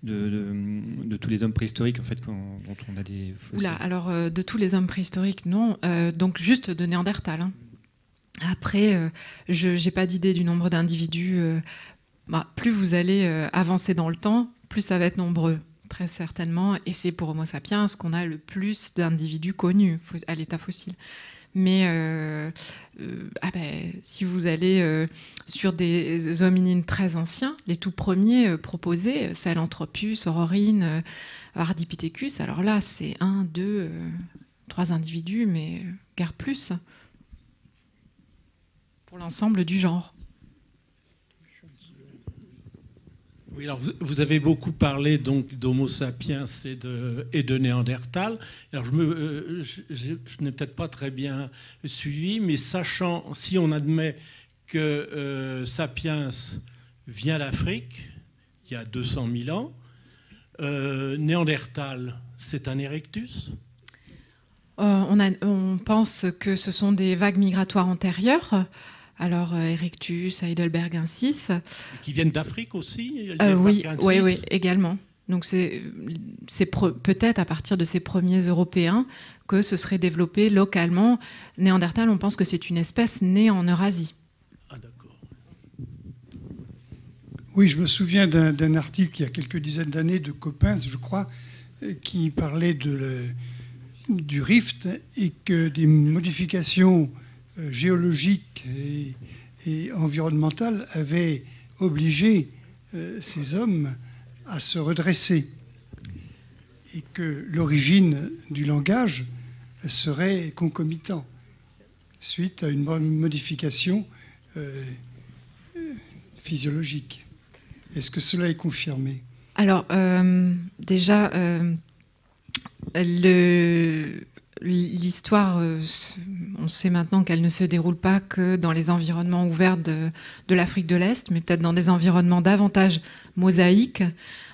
de, tous les hommes préhistoriques, en fait, quand, dont on a des... Oula, alors, euh, de tous les hommes préhistoriques, non. Euh, donc, juste de Néandertal. Hein. Après, euh, je n'ai pas d'idée du nombre d'individus. Bah, plus vous allez avancer dans le temps, plus ça va être nombreux, très certainement. Et c'est pour Homo sapiens qu'on a le plus d'individus connus à l'état fossile mais euh, euh, ah ben, si vous allez euh, sur des hominines très anciens, les tout premiers proposés, Salanthropus, Aurorine, Ardipithecus, alors là, c'est un, deux, trois individus, mais guère plus pour l'ensemble du genre. alors vous avez beaucoup parlé donc d'Homo sapiens et de, de Néandertal. Alors euh, je, n'ai peut-être pas très bien suivi, mais sachant, si on admet que euh, sapiens vient d'Afrique, il y a 200 000 ans, euh, Néandertal, c'est un erectus on, pense que ce sont des vagues migratoires antérieures alors euh, Erectus, 6. Qui viennent d'Afrique aussi euh, oui, oui, oui, également. Donc c'est peut-être à partir de ces premiers Européens que ce serait développé localement. Néandertal, on pense que c'est une espèce née en Eurasie. Ah, d'accord. oui, je me souviens d'un article il y a quelques dizaines d'années de Coppens, je crois, euh, qui parlait de du rift et que des modifications géologique et, environnemental avait obligé euh, ces hommes à se redresser et que l'origine du langage serait concomitant suite à une modification euh, physiologique. Est-ce que cela est confirmé Alors euh, déjà, le, l'histoire, euh, on sait maintenant qu'elle ne se déroule pas que dans les environnements ouverts de, l'Afrique de l'Est, mais peut-être dans des environnements davantage mosaïques,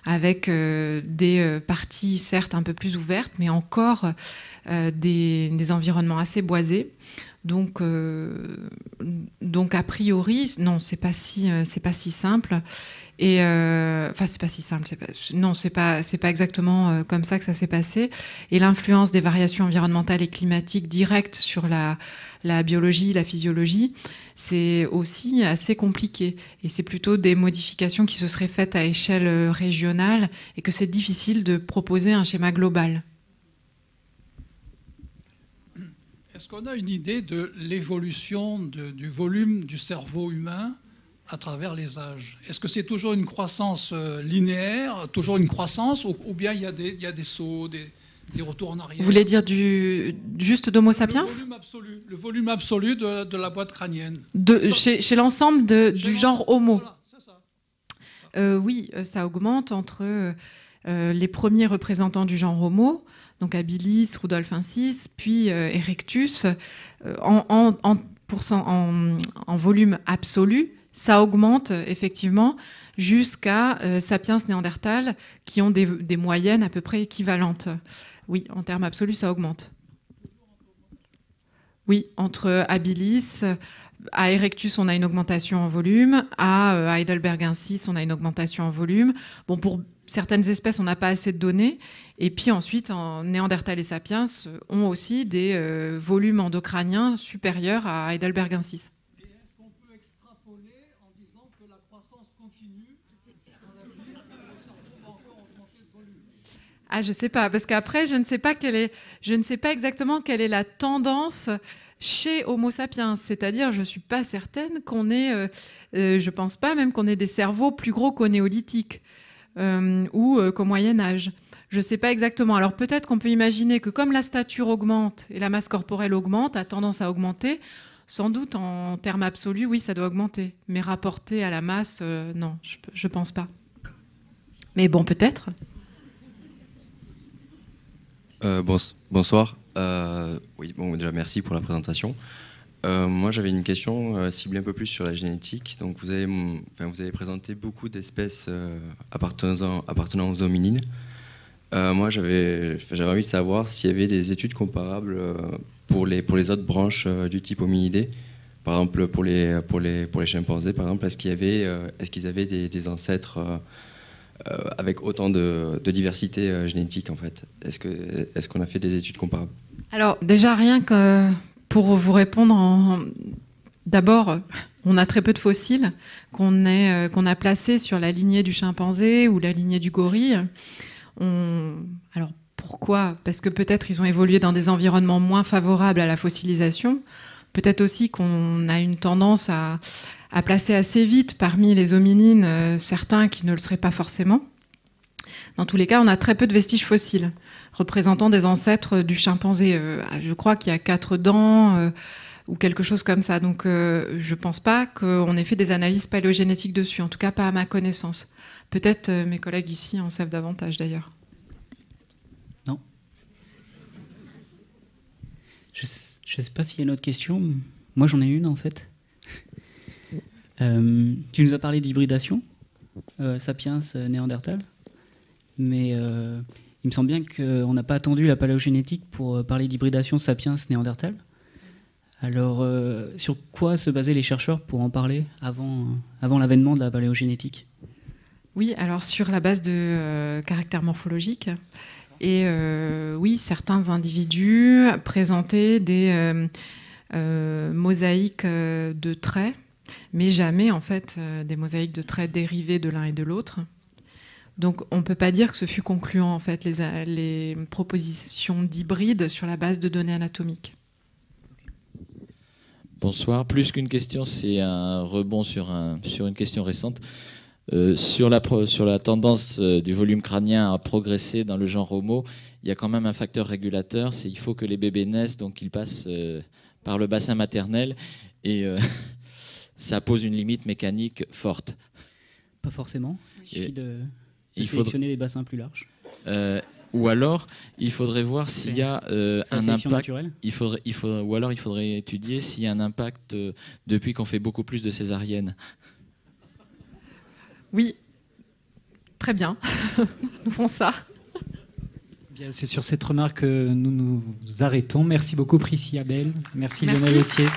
avec euh, des euh, parties certes un peu plus ouvertes, mais encore des, environnements assez boisés. Donc, donc a priori, non, c'est pas si, c'est pas si simple. Et euh, enfin, c'est pas si simple. non, c'est pas, c'est pas exactement euh, comme ça que ça s'est passé. Et l'influence des variations environnementales et climatiques directes sur la, la biologie, la physiologie, c'est aussi assez compliqué. Et c'est plutôt des modifications qui se seraient faites à échelle euh, régionale et que c'est difficile de proposer un schéma global. Est-ce qu'on a une idée de l'évolution du volume du cerveau humain à travers les âges Est-ce que c'est toujours une croissance euh, linéaire, toujours une croissance, ou, bien il y a des, des sauts, des, retours en arrière Vous voulez dire du, juste d'Homo sapiens le volume, absolu, le volume absolu de, la boîte crânienne. De, chez, l'ensemble du genre Homo euh, oui, euh, ça augmente entre les premiers représentants du genre Homo, donc Habilis, Rudolf VI, puis Erectus, en, en, en, volume absolu, ça augmente euh, effectivement jusqu'à euh, Sapiens Néandertal qui ont des, moyennes à peu près équivalentes. Oui, en termes absolus, ça augmente. Oui, entre Habilis, à Erectus, on a une augmentation en volume, à euh, Heidelbergensis, on a une augmentation en volume. Bon, pour certaines espèces, on n'a pas assez de données. Et puis ensuite, en Néandertal et Sapiens ont aussi des volumes endocraniens supérieurs à Heidelbergensis. Ah, je ne sais pas, parce qu'après, je ne sais pas est, je ne sais pas exactement quelle est la tendance chez Homo sapiens. C'est-à-dire, je ne suis pas certaine qu'on ait, je euh, ne euh, je pense pas même qu'on ait des cerveaux plus gros qu'au néolithique euh, ou qu'au Moyen Âge. Je ne sais pas exactement. Alors peut-être qu'on peut imaginer que comme la stature augmente et la masse corporelle augmente, a tendance à augmenter, sans doute en termes absolus, oui, ça doit augmenter. Mais rapporté à la masse, non, je ne pense pas. Mais bon, peut-être. Euh, bonsoir. Euh, oui, bon, déjà merci pour la présentation. Euh, moi, j'avais une question ciblée un peu plus sur la génétique. Donc, vous avez, vous avez présenté beaucoup d'espèces appartenant, appartenant, aux hominines. moi, j'avais envie de savoir s'il y avait des études comparables pour, les, pour les autres branches du type hominidé. Par exemple, pour les, pour les, pour les chimpanzés, par exemple, est-ce qu'ils est qu'ils avaient des ancêtres euh, avec autant de, diversité euh, génétique en fait Est-ce qu'on est qu'on a fait des études comparables Alors déjà rien que pour vous répondre, d'abord on a très peu de fossiles qu'on euh, qu'on a placés sur la lignée du chimpanzé ou la lignée du gorille. On... Alors pourquoi Parce que peut-être ils ont évolué dans des environnements moins favorables à la fossilisation. Peut-être aussi qu'on a une tendance à, à placer assez vite parmi les hominines euh, certains qui ne le seraient pas forcément. Dans tous les cas, on a très peu de vestiges fossiles représentant des ancêtres du chimpanzé. Euh, je crois qu'il y a quatre dents euh, ou quelque chose comme ça. Donc je ne pense pas qu'on ait fait des analyses paléogénétiques dessus, en tout cas pas à ma connaissance. Peut-être mes collègues ici en savent davantage d'ailleurs. Non Je ne sais pas s'il y a une autre question. Moi j'en ai une en fait. Euh, tu nous as parlé d'hybridation, euh, sapiens, euh, néandertal, mais il me semble bien qu'on n'a pas attendu la paléogénétique pour parler d'hybridation sapiens, néandertal. Alors, sur quoi se basaient les chercheurs pour en parler avant, avant l'avènement de la paléogénétique Oui, alors sur la base de caractères morphologiques. Et oui, certains individus présentaient des mosaïques de traits mais jamais en fait euh, des mosaïques de traits dérivés de l'un et de l'autre. Donc on ne peut pas dire que ce fut concluant en fait les, propositions d'hybrides sur la base de données anatomiques. Bonsoir. Plus qu'une question, c'est un rebond sur, une question récente. Euh, sur, la, sur la tendance euh, du volume crânien à progresser dans le genre homo, il y a quand même un facteur régulateur, c'est il faut que les bébés naissent, donc qu'ils passent par le bassin maternel. Et ça pose une limite mécanique forte. Pas forcément. Il suffit de, sélectionner des bassins plus larges. Euh, ou alors, il faudrait voir s'il y a euh, un impact. Il faudrait, il ou alors, il faudrait étudier s'il y a un impact euh, depuis qu'on fait beaucoup plus de césariennes. Oui, très bien. nous font ça. C'est sur cette remarque que nous nous arrêtons. Merci beaucoup, Priscilla Abel. Merci, Merci. Lionel Autier.